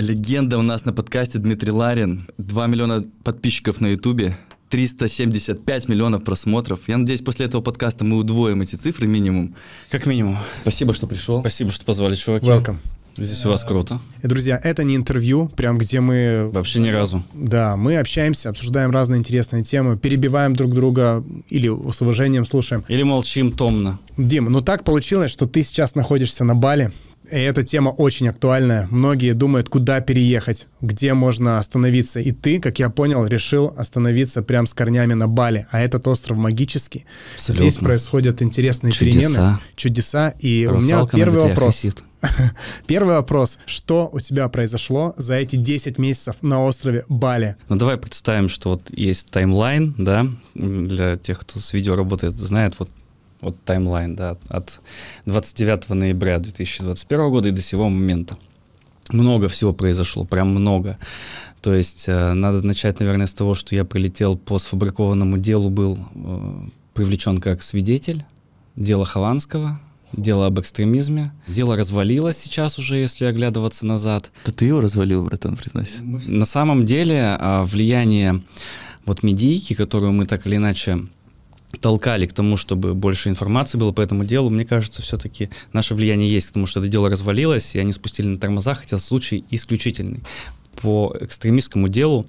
Легенда у нас на подкасте Дмитрий Ларин. 2 миллиона подписчиков на Ютубе. 375 миллионов просмотров. Я надеюсь, после этого подкаста мы удвоим эти цифры минимум. Как минимум. Спасибо, что пришел. Спасибо, что позвали, чуваки. Welcome. Здесь у вас круто. Э, друзья, это не интервью, прям где мы... Вообще ни разу. Да, мы общаемся, обсуждаем разные интересные темы, перебиваем друг друга или с уважением слушаем. Или молчим томно. Дим, ну так получилось, что ты сейчас находишься на Бали, и эта тема очень актуальная. Многие думают, куда переехать, где можно остановиться. И ты, как я понял, решил остановиться прям с корнями на Бали. А этот остров магический. Абсолютно. Здесь происходят интересные чудеса. перемены, чудеса. И Русалка у меня первый вопрос. Первый вопрос. Что у тебя произошло за эти 10 месяцев на острове Бали? Ну, давай представим, что вот есть таймлайн, да, для тех, кто с видео работает, знает, вот вот таймлайн, да, от 29 ноября 2021 года и до сего момента. Много всего произошло, прям много. То есть э, надо начать, наверное, с того, что я прилетел по сфабрикованному делу, был э, привлечен как свидетель, дела Хованского, дело об экстремизме. Дело развалилось сейчас уже, если оглядываться назад. Да ты его развалил, братан, признайся. На самом деле э, влияние вот медийки, которую мы так или иначе толкали к тому, чтобы больше информации было по этому делу. Мне кажется, все-таки наше влияние есть, потому что это дело развалилось, и они спустили на тормозах. хотя случай исключительный. По экстремистскому делу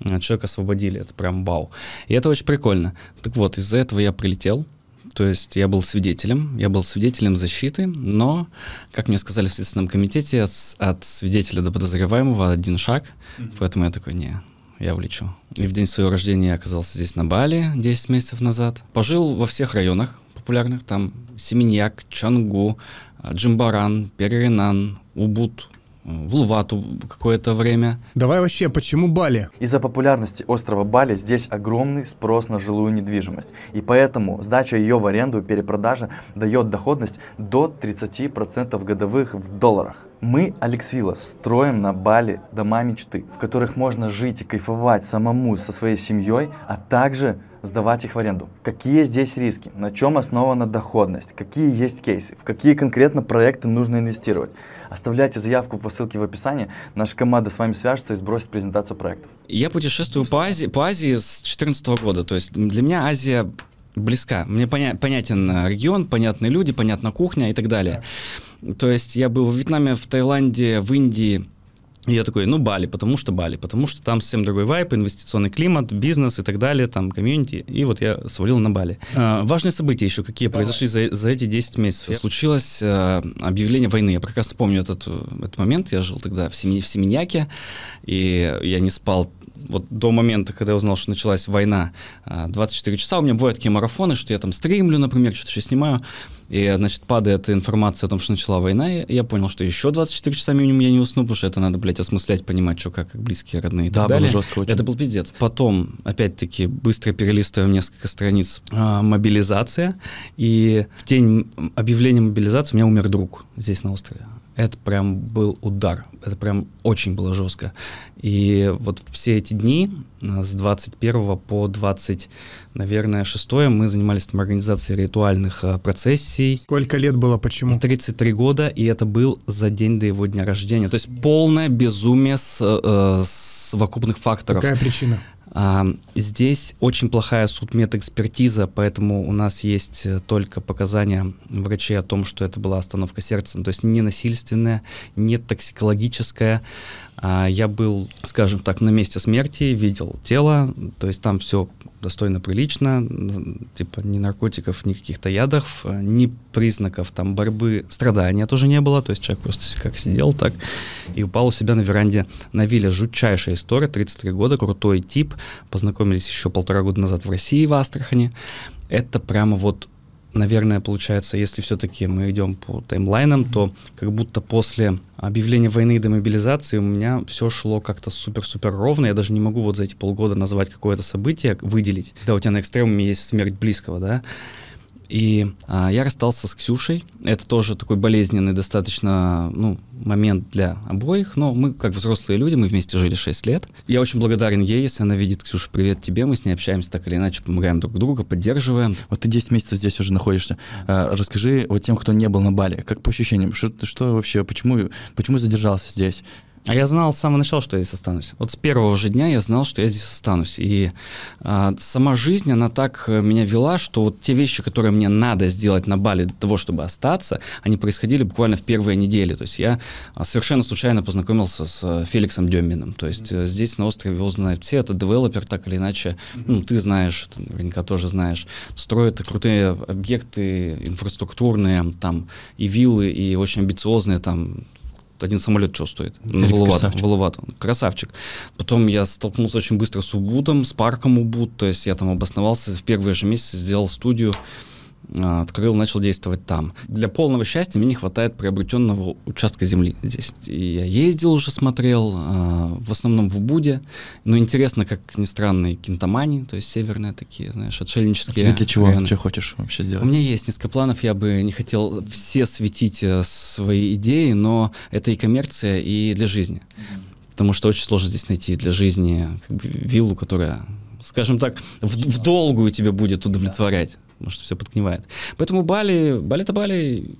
э, человека освободили, это прям бау. И это очень прикольно. Так вот, из-за этого я прилетел, то есть я был свидетелем, я был свидетелем защиты, но, как мне сказали в Следственном комитете, от, от свидетеля до подозреваемого один шаг, mm-hmm. поэтому я такой, не, я влечу. И в день своего рождения я оказался здесь на Бали 10 месяцев назад. Пожил во всех районах популярных, там Семеньяк, Чангу, э, Джимбаран, Переринан, Убуд, в Лувату какое-то время. Давай вообще, почему Бали? Из-за популярности острова Бали здесь огромный спрос на жилую недвижимость. И поэтому сдача ее в аренду и перепродажа дает доходность до 30% годовых в долларах. Мы, Алексвилла, строим на Бали дома мечты, в которых можно жить и кайфовать самому со своей семьей, а также сдавать их в аренду. Какие здесь риски? На чем основана доходность? Какие есть кейсы? В какие конкретно проекты нужно инвестировать? Оставляйте заявку по ссылке в описании. Наша команда с вами свяжется и сбросит презентацию проектов. Я путешествую по Азии, по Азии с 2014 года. То есть для меня Азия близка. Мне поня понятен э, регион, понятны люди, понятна кухня и так далее. Да. То есть я был в Вьетнаме, в Таиланде, в Индии, и я такой, ну, Бали, потому что Бали, потому что там совсем другой вайп, инвестиционный климат, бизнес и так далее, там, комьюнити. И вот я свалил на Бали. А, важные события еще, какие Давай. произошли за, за эти 10 месяцев. Я... Случилось а, объявление войны. Я прекрасно помню этот, э, этот момент. Я жил тогда в, Семен, в Семеньяке, и я не спал вот до момента, когда я узнал, что началась война, 24 а, часа, у меня бывают такие марафоны, что я там стримлю, например, что-то еще снимаю, и, значит, падает информация о том, что начала война, и я понял, что еще 24 часа минимум я не усну, потому что это надо, блядь, осмыслять, понимать, что как, как близкие, родные и да, так было далее. жестко очень. Это был пиздец. Потом, опять-таки, быстро перелистываем несколько страниц, а, мобилизация, и в день объявления мобилизации у меня умер друг здесь на острове это прям был удар, это прям очень было жестко. И вот все эти дни э, с 21 по 20, наверное, 6 мы занимались там организацией ритуальных э, процессий. Сколько лет было, почему? 33 года, и это был за день до его дня рождения. То есть полное безумие с, э, с совокупных факторов. Какая причина? А, здесь очень плохая судмедэкспертиза, поэтому у нас есть э, только показания врачей о том, что это была остановка сердца, то есть не насильственная, не токсикологическая. А, я был, скажем так, на месте смерти, видел тело, то есть там все достойно, прилично, типа ни наркотиков, ни каких-то ядов, э, ни признаков там борьбы, страдания тоже не было, то есть человек просто как сидел так и упал у себя на веранде на вилле. Жутчайшая история, 33 года, крутой тип, познакомились еще полтора года назад в России, в Астрахани. Это прямо вот наверное, получается, если все-таки мы идем по таймлайнам, то как будто после объявления войны и демобилизации у меня все шло как-то супер-супер ровно. Я даже не могу вот за эти полгода назвать какое-то событие, выделить. Да, у тебя на экстремуме есть смерть близкого, да? И а, я расстался с Ксюшей. Это тоже такой болезненный достаточно ну, момент для обоих, но мы как взрослые люди, мы вместе жили 6 лет. Я очень благодарен ей, если она видит, Ксюшу, привет тебе, мы с ней общаемся так или иначе, помогаем друг другу, поддерживаем. Вот ты 10 месяцев здесь уже находишься. А, расскажи вот тем, кто не был на Бали, как по ощущениям, что, что вообще, почему, почему задержался здесь? А я знал с самого начала, что я здесь останусь. Вот с первого же дня я знал, что я здесь останусь. И а, сама жизнь, она так э, меня вела, что вот те вещи, которые мне надо сделать на Бали для того, чтобы остаться, они происходили буквально в первые недели. То есть я а, совершенно случайно познакомился с э, Феликсом Деминым. То есть mm-hmm. здесь на острове его знают все. Это девелопер, так или иначе. Ну, ты знаешь, ты наверняка тоже знаешь. Строят крутые объекты инфраструктурные, там и виллы, и очень амбициозные там один самолет что стоит. Феликс Воловато. Ну, красавчик. красавчик. Потом я столкнулся очень быстро с Убутом, с парком Убут, то есть я там обосновался, в первые же месяцы сделал студию, а, открыл, начал действовать там. Для полного счастья мне не хватает приобретенного участка земли здесь. И я ездил уже, смотрел, а, в основном в Убуде, но интересно, как ни странно, и кентамани, то есть северные такие, знаешь, отшельнические. А тебе для чего? Районы. Что хочешь вообще сделать? У меня есть несколько планов, я бы не хотел все светить э, свои идеи, но это и коммерция, и для жизни. Потому что очень сложно здесь найти для жизни как бы, виллу, которая, скажем так, в, в долгую тебе будет удовлетворять потому что все подгнивает. Поэтому Бали, Бали это Бали,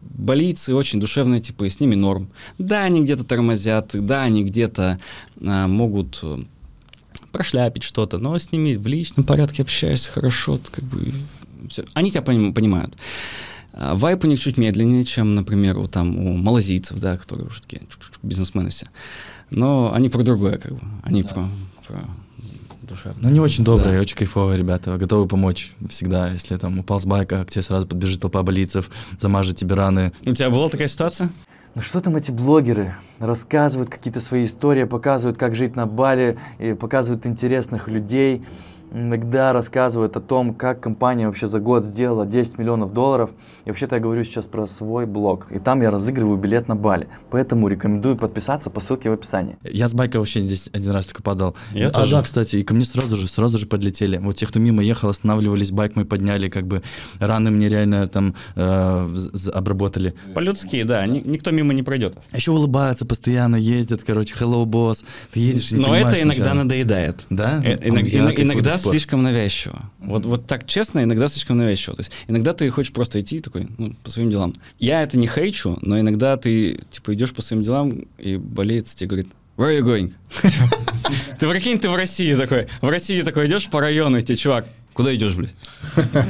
балийцы очень душевные типы, с ними норм. Да, они где-то тормозят, да, они где-то а, могут э, прошляпить что-то, но с ними в личном порядке общаешься хорошо, как бы все. они тебя поним, понимают. А, вайп у них чуть медленнее, чем, например, у, там, у малазийцев, да, которые уже такие бизнесмены все. Но они про другое, как бы. Они да. про, про душевная. Ну, не очень добрые, да. очень кайфовые ребята, готовы помочь всегда. Если там упал с байка, к тебе сразу подбежит толпа болицев, замажет тебе раны. У тебя была такая ситуация? Ну что там эти блогеры? Рассказывают какие-то свои истории, показывают, как жить на Бали, и показывают интересных людей иногда рассказывают о том, как компания вообще за год сделала 10 миллионов долларов. И вообще-то я говорю сейчас про свой блог. И там я разыгрываю билет на Бали. Поэтому рекомендую подписаться по ссылке в описании. Я с байка вообще здесь один раз только подал. Я а тоже. да, кстати, и ко мне сразу же, сразу же подлетели. Вот те, кто мимо ехал, останавливались, байк мы подняли, как бы раны мне реально там э, обработали. По-людски, да, Ни никто мимо не пройдет. А Еще улыбаются постоянно, ездят, короче, hello, boss. Ты едешь, не Но это иногда сначала. надоедает. Да? Э иногда иногда пор. Типа, слишком навязчиво. Mm-hmm. Вот, вот так честно, иногда слишком навязчиво. То есть иногда ты хочешь просто идти такой, ну, по своим делам. Я это не хейчу, но иногда ты, типа, идешь по своим делам, и болеет тебе говорит, Where are you going? Ты прикинь, ты в России такой. В России такой идешь по району, и тебе чувак, куда идешь, блядь?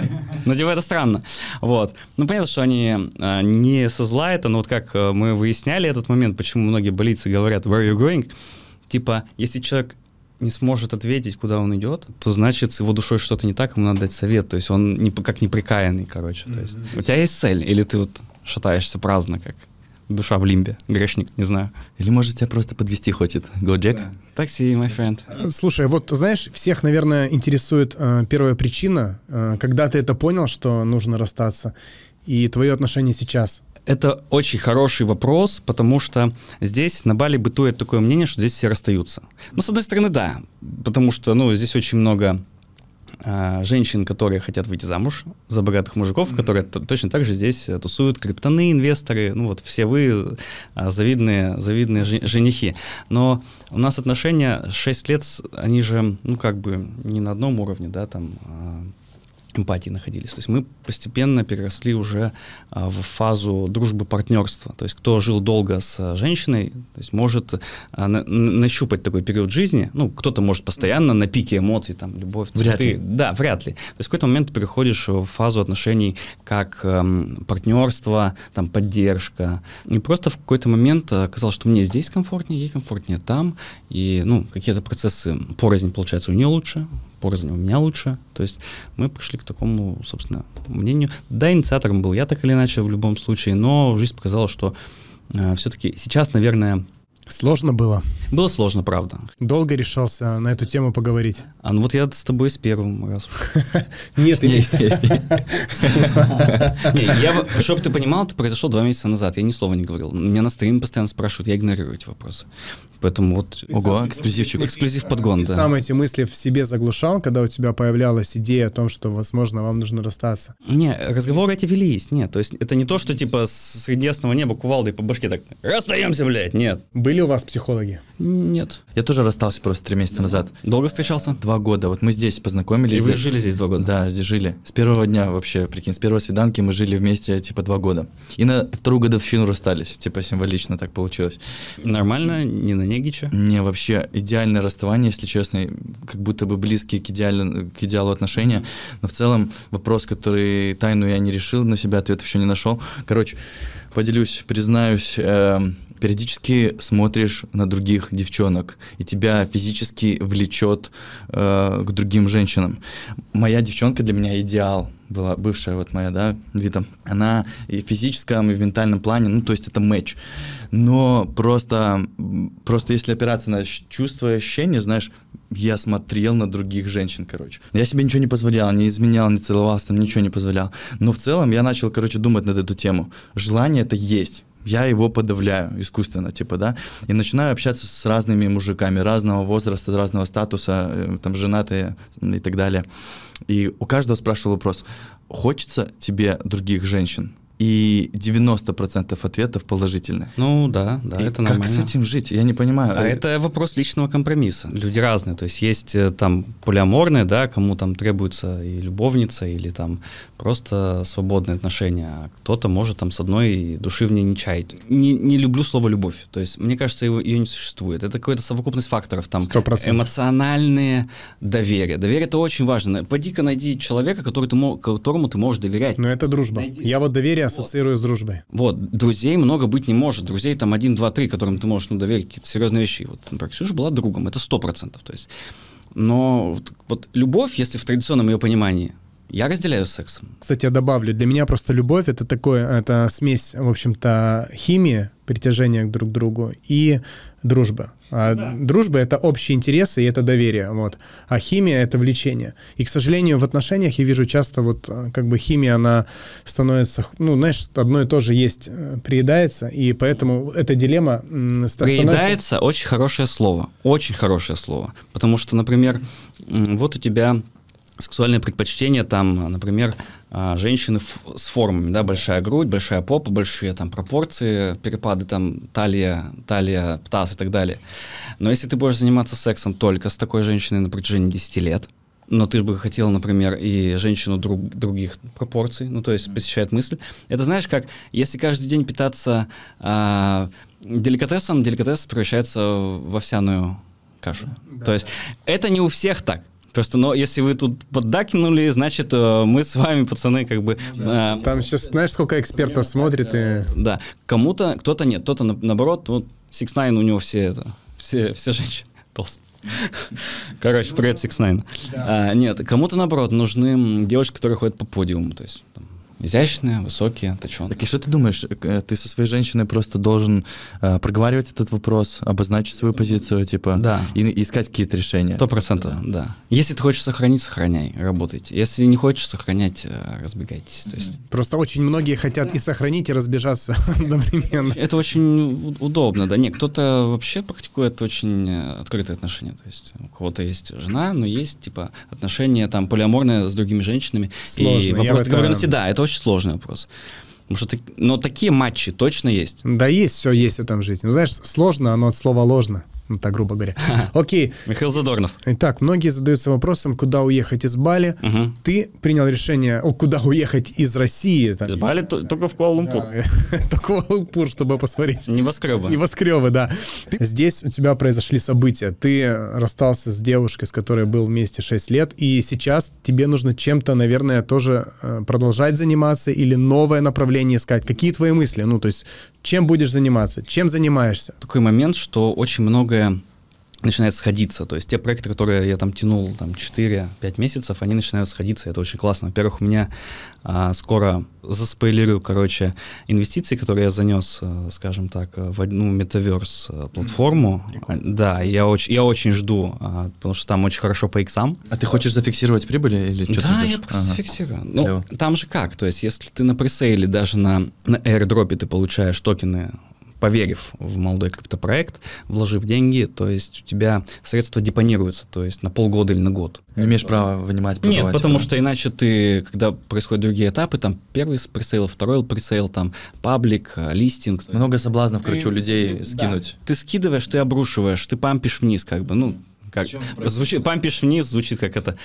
Ну, типа, это странно. Вот. Ну, понятно, что они а, не со зла это, но вот как э, мы выясняли этот момент, почему многие болицы говорят where are you going, типа, если человек не сможет ответить, куда он идет, то значит с его душой что-то не так, ему надо дать совет. То есть он не, как неприкаянный, короче. Mm-hmm. То есть, у тебя есть цель, или ты вот шатаешься праздно, как душа в лимбе, грешник, не знаю. Или, может, тебя просто подвести хочет. Go, Jack. Да. Такси, my friend. Э, слушай, вот, знаешь, всех, наверное, интересует э, первая причина, э, когда ты это понял, что нужно расстаться, и твое отношение сейчас. Это очень хороший вопрос, потому что здесь на Бали бытует такое мнение, что здесь все расстаются. Ну, с одной стороны, да, потому что, ну, здесь очень много а, женщин, которые хотят выйти замуж за богатых мужиков, mm-hmm. которые точно так же здесь э, тусуют, криптоны, инвесторы, ну вот все вы э, завидные, завидные женихи. Но у нас отношения 6 лет, они же, ну как бы не на одном уровне, да, там... Э, эмпатии находились. То есть мы постепенно переросли уже а, в фазу дружбы партнерства. То есть кто жил долго с а, женщиной, то есть может а, нащупать такой период жизни. Ну, кто-то может постоянно на пике эмоций, там, любовь, цветы. Вряд ли. Да, вряд ли. То есть в какой-то момент ты переходишь в фазу отношений как эм, партнерство, там, поддержка. И просто в какой-то момент оказалось, что мне здесь комфортнее, ей комфортнее там. И, ну, какие-то процессы порознь, получается, у нее лучше, порознь у меня лучше. То есть мы пришли к такому, собственно, мнению. Да, инициатором был я так или иначе в любом случае, но жизнь показала, что э, все-таки сейчас, наверное, Сложно было? Было сложно, правда. Долго решался на эту тему поговорить? А ну вот я с тобой с первым раз. Нет, нет, нет. чтобы ты понимал, это произошло два месяца назад. Я ни слова не говорил. Меня на стриме постоянно спрашивают, я игнорирую эти вопросы. Поэтому вот... Ого, эксклюзивчик, эксклюзив подгон, да. сам эти мысли в себе заглушал, когда у тебя появлялась идея о том, что, возможно, вам нужно расстаться? Не, разговоры эти велись, нет. То есть это не то, что типа среди основного неба кувалдой по башке так, расстаемся, блядь, нет. Были были у вас психологи? Нет. Я тоже расстался просто три месяца назад. Долго встречался? Два года. Вот мы здесь познакомились. И вы жили здесь два года? Да, здесь жили. С первого дня вообще, прикинь, с первого свиданки мы жили вместе, типа, два года. И на вторую годовщину расстались, типа, символично так получилось. Нормально? Не на Негича? Не, вообще, идеальное расставание, если честно, как будто бы близкие к, идеально, к идеалу отношения. Но в целом вопрос, который тайну я не решил, на себя ответ еще не нашел. Короче, поделюсь, признаюсь, э, периодически смотришь на других девчонок, и тебя физически влечет э, к другим женщинам. Моя девчонка для меня идеал была бывшая вот моя, да, Вита, она и в физическом, и в ментальном плане, ну, то есть это матч. Но просто, просто если опираться на чувство и ощущение, знаешь, я смотрел на других женщин, короче. Я себе ничего не позволял, не изменял, не целовался, там ничего не позволял. Но в целом я начал, короче, думать над эту тему. Желание это есть я его подавляю искусственно, типа, да, и начинаю общаться с разными мужиками разного возраста, разного статуса, э, там, женатые и так далее. И у каждого спрашивал вопрос, хочется тебе других женщин? и 90% ответов положительные. Ну да, да, и это нормально. Как с этим жить? Я не понимаю. А это вопрос личного компромисса. Люди разные, то есть есть э, там полиаморные, да, кому там требуется и любовница, или там просто свободные отношения, а кто-то может там с одной души в ней не чаять. Не, не люблю слово «любовь», то есть мне кажется, его, ее не существует. Это какая-то совокупность факторов, там 100%. эмоциональные доверие. Доверие — это очень важно. пойди ка найди человека, который ты, которому ты можешь доверять. Но это дружба. Найди. Я вот доверие ассоциирую с дружбой. Вот, друзей много быть не может. Друзей там один, два, три, которым ты можешь ну, доверить какие-то серьезные вещи. Вот, например, Ксюша была другом, это сто процентов. То есть но вот, вот любовь, если в традиционном ее понимании, я разделяю секс. Кстати, я добавлю, для меня просто любовь — это такое, это смесь, в общем-то, химии, притяжения друг к другу и дружбы. А да. Дружба — это общие интересы и это доверие, вот. А химия — это влечение. И, к сожалению, в отношениях я вижу часто вот как бы химия, она становится, ну, знаешь, одно и то же есть, э, приедается, и поэтому эта дилемма становится... Приедается — очень хорошее слово, очень хорошее слово. Потому что, например, вот у тебя сексуальные предпочтения, там, например, а, женщины с формами, да, большая грудь, большая попа, большие там пропорции, перепады там талия, талия, птаз и так далее. Но если ты будешь заниматься сексом только с такой женщиной на протяжении 10 лет, но ты бы хотел, например, и женщину друг, других пропорций, ну, то есть посещает мысль. Это знаешь, как если каждый день питаться э, деликатесом, деликатес превращается в овсяную кашу. Да, то есть это не у всех так. Просто, но ну, если вы тут поддакнули, значит, э, мы с вами, пацаны, как бы... Ну, э, Там сейчас знаешь, сколько экспертов смотрит и... Да, кому-то, кто-то нет, кто-то на, наоборот, вот Six Nine у него все это, все, все женщины толстые. Короче, привет, Six Nine. Да. А, нет, кому-то наоборот нужны девушки, которые ходят по подиуму, то есть там, изящные, высокие, точеные. Так и что ты думаешь, э, э, ты со своей женщиной просто должен э, проговаривать этот вопрос, обозначить свою позицию, типа, да. и, искать какие-то решения? Сто процентов, да. да. Если ты хочешь сохранить, сохраняй, работайте. Если не хочешь сохранять, э, разбегайтесь. То есть... Просто очень многие хотят да. и сохранить, и разбежаться одновременно. Это очень удобно, да. Нет, кто-то вообще практикует очень открытые отношения. То есть у кого-то есть жена, но есть, типа, отношения там полиаморные с другими женщинами. Сложно. И вопрос договоренности, это... Ну, да, это очень сложный вопрос. Потому что, но такие матчи точно есть. Да есть, все есть в этом жизни. Ну, знаешь, сложно, оно от слова ложно ну так грубо говоря. Окей. Михаил Задорнов. Итак, многие задаются вопросом, куда уехать из Бали. Угу. Ты принял решение, о, куда уехать из России. Там. Из Бали то, только в Куала-Лумпур. Да. Э, только в Куала-Лумпур, чтобы посмотреть. Невоскребы. Невоскребы, да. Ты... Здесь у тебя произошли события. Ты расстался с девушкой, с которой был вместе 6 лет, и сейчас тебе нужно чем-то, наверное, тоже э, продолжать заниматься или новое направление искать. Какие твои мысли? Ну, то есть, чем будешь заниматься? Чем занимаешься? Такой момент, что очень много многое начинает сходиться. То есть те проекты, которые я там тянул там, 4-5 месяцев, они начинают сходиться. Это очень классно. Во-первых, у меня а, скоро заспойлерю, короче, инвестиции, которые я занес, э, скажем так, в одну метаверс э, платформу. Э, да, я очень, я очень жду, а, потому что там очень хорошо по иксам. А ты хочешь зафиксировать прибыль или что да, ждешь? я просто ага. зафиксирую. Ну, Клево. там же как, то есть если ты на пресейле, даже на, на airdropе ты получаешь токены поверив в молодой криптопроект, вложив деньги, то есть у тебя средства депонируются, то есть на полгода или на год. Не имеешь права вынимать, продавать? Нет, потому что иначе ты, когда происходят другие этапы, там первый пресейл, второй пресейл, там паблик, э, листинг. Много соблазнов, короче, у людей ты, ну, скинуть. Да. Ты скидываешь, ты обрушиваешь, ты пампишь вниз как бы, ну, как звучит, пампишь вниз, звучит как это,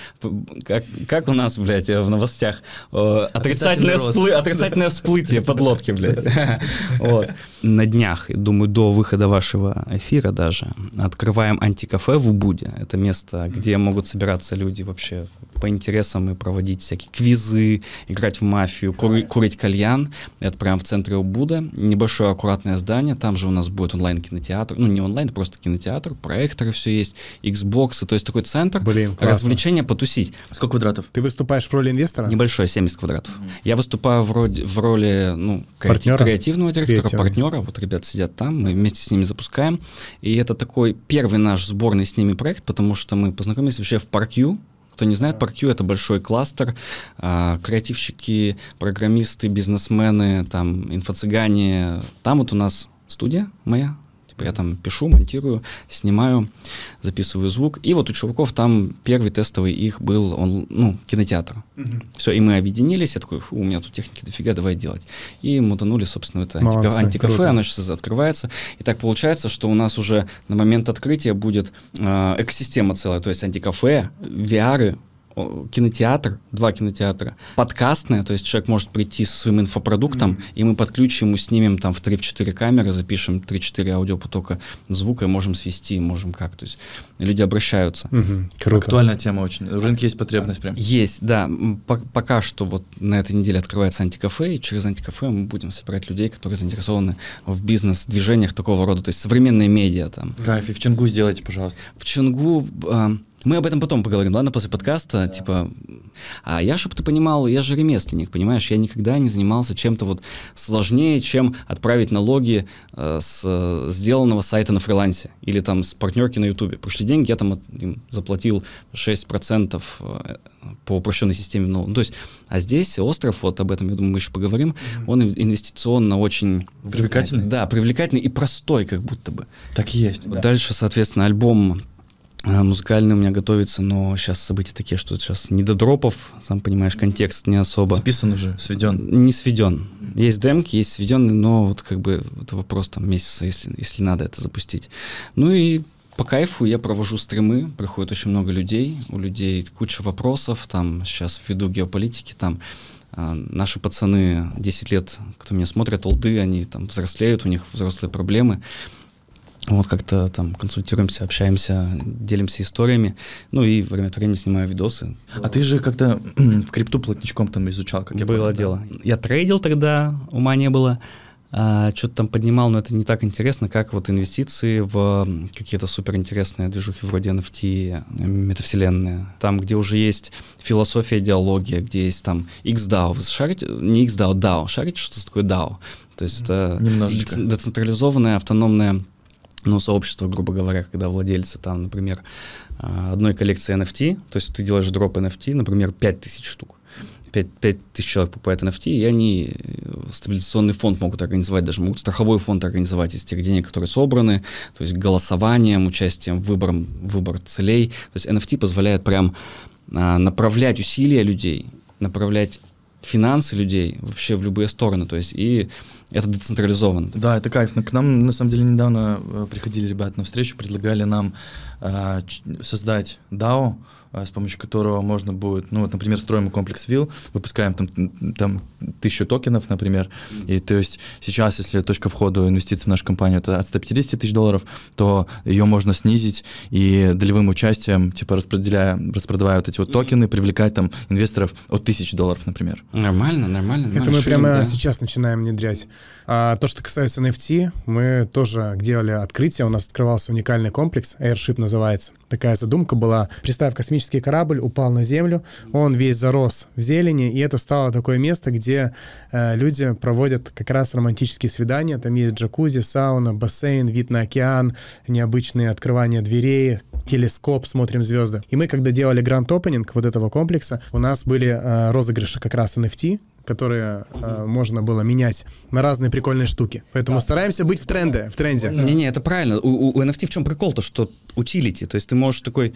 как, как у нас, блядь, э, в новостях, э, отрицательное, всплы, отрицательное всплытие подлодки, блядь. Вот на днях, думаю, до выхода вашего эфира даже, открываем антикафе в Убуде. Это место, где могут собираться люди вообще по интересам и проводить всякие квизы, играть в мафию, кури, курить кальян. Это прямо в центре Убуда. Небольшое аккуратное здание. Там же у нас будет онлайн-кинотеатр. Ну, не онлайн, просто кинотеатр, проекторы все есть, Xbox. То есть такой центр Блин, развлечения потусить. Сколько квадратов? Ты выступаешь в роли инвестора? Небольшое, 70 квадратов. Я выступаю в роли, в роли ну, креати- креативного директора, партнера партнера, вот ребят сидят там, мы вместе с ними запускаем, и это такой первый наш сборный с ними проект, потому что мы познакомились вообще в Паркью, кто не знает, Паркью это большой кластер. А, креативщики, программисты, бизнесмены, там, инфо-цыгане. Там вот у нас студия моя, Типа я там пишу, монтирую, снимаю, записываю звук. И вот у чуваков там первый тестовый их был он, ну, кинотеатр. Угу. Все, и мы объединились. Я такой, фу, у меня тут техники дофига, давай делать. И мутанули, собственно, это Молодцы, антикафе, круто. оно сейчас открывается. И так получается, что у нас уже на момент открытия будет э, экосистема целая, то есть антикафе, VR, кинотеатр, два кинотеатра, подкастная, то есть человек может прийти со своим инфопродуктом, mm-hmm. и мы подключим ему, снимем там в 3-4 камеры, запишем 3-4 аудиопотока звука, и можем свести, можем как, то есть люди обращаются. Mm-hmm. Круто. Актуальная тема очень. В рынке есть потребность прям. Есть, да. Пока что вот на этой неделе открывается антикафе, и через антикафе мы будем собирать людей, которые заинтересованы в бизнес-движениях такого рода, то есть современные медиа там. Кайф, и в Чингу сделайте, пожалуйста. В Чингу... Э, мы об этом потом поговорим, ладно, после подкаста, да. типа... А я, чтобы ты понимал, я же ремесленник, понимаешь, я никогда не занимался чем-то вот сложнее, чем отправить налоги э, с э, сделанного сайта на фрилансе или там с партнерки на ютубе. Пришли деньги, я там от, им заплатил 6% э, по упрощенной системе налогов. Ну, то есть, а здесь остров, вот об этом, я думаю, мы еще поговорим, mm-hmm. он инвестиционно очень... Привлекательный? Знаете, да, привлекательный и простой как будто бы. Так есть. Да. Дальше, соответственно, альбом Э, Музыкальный у меня готовится, но сейчас события такие, что сейчас не до дропов, сам понимаешь, контекст не особо. Записан уже, сведен? Не сведен. Есть демки, есть сведенные, но вот как бы это вопрос там месяца, если, если надо это запустить. Ну и по кайфу я провожу стримы, приходит очень много людей, у людей куча вопросов, там сейчас ввиду геополитики, там э, наши пацаны 10 лет, кто меня смотрит, олды, они там взрослеют, у них взрослые проблемы, вот как-то там консультируемся, общаемся, делимся историями. Ну и время от времени снимаю видосы. А ты же как-то в крипту плотничком там изучал, как я Было понял, дело. Да? Я трейдил тогда, ума не было. А, что-то там поднимал, но это не так интересно, как вот инвестиции в какие-то суперинтересные движухи вроде NFT, э, метавселенные. Там, где уже есть философия, идеология, где есть там XDAO. Вы шарите? Не XDAO, DAO. Шарите, что такое DAO? То есть это Немножечко. децентрализованная автономная ну, сообщество, грубо говоря, когда владельцы там, например, а, одной коллекции NFT, то есть ты делаешь дроп NFT, например, 5000 штук, 5, 5 тысяч человек покупает NFT, и они э, стабилизационный фонд могут организовать, даже могут страховой фонд организовать из тех денег, которые собраны, то есть голосованием, участием, выбором, выбор целей. То есть NFT позволяет прям а, направлять усилия людей, направлять финансы людей вообще в любые стороны, то есть и это децентрализовано. Да, это кайф. Но к нам, на самом деле, недавно э, приходили ребята на встречу, предлагали нам э, создать DAO, Э, с помощью которого можно будет, ну вот, например, строим комплекс вилл, выпускаем там, там тысячу токенов, например, и то есть сейчас, если точка входа инвестиций в нашу компанию это от 150 тысяч долларов, то ее можно снизить и долевым участием, типа распределяя, распродавая вот эти вот токены, привлекать там инвесторов от тысячи долларов, например. Нормально, нормально. нормально. Это мы прямо да. сейчас начинаем внедрять. А то, что касается NFT, мы тоже делали открытие, у нас открывался уникальный комплекс, Airship называется. Такая задумка была, представь космический космический корабль упал на Землю, он весь зарос в зелени, и это стало такое место, где э, люди проводят как раз романтические свидания. Там есть джакузи, сауна, бассейн, вид на океан, необычные открывания дверей, телескоп, смотрим звезды. И мы, когда делали гранд-опенинг вот этого комплекса, у нас были э, розыгрыши как раз NFT, которые э, можно было менять на разные прикольные штуки. Поэтому да. стараемся быть в тренде, в тренде. Не-не, это правильно. У, у NFT в чем прикол-то, что утилити. То есть ты можешь такой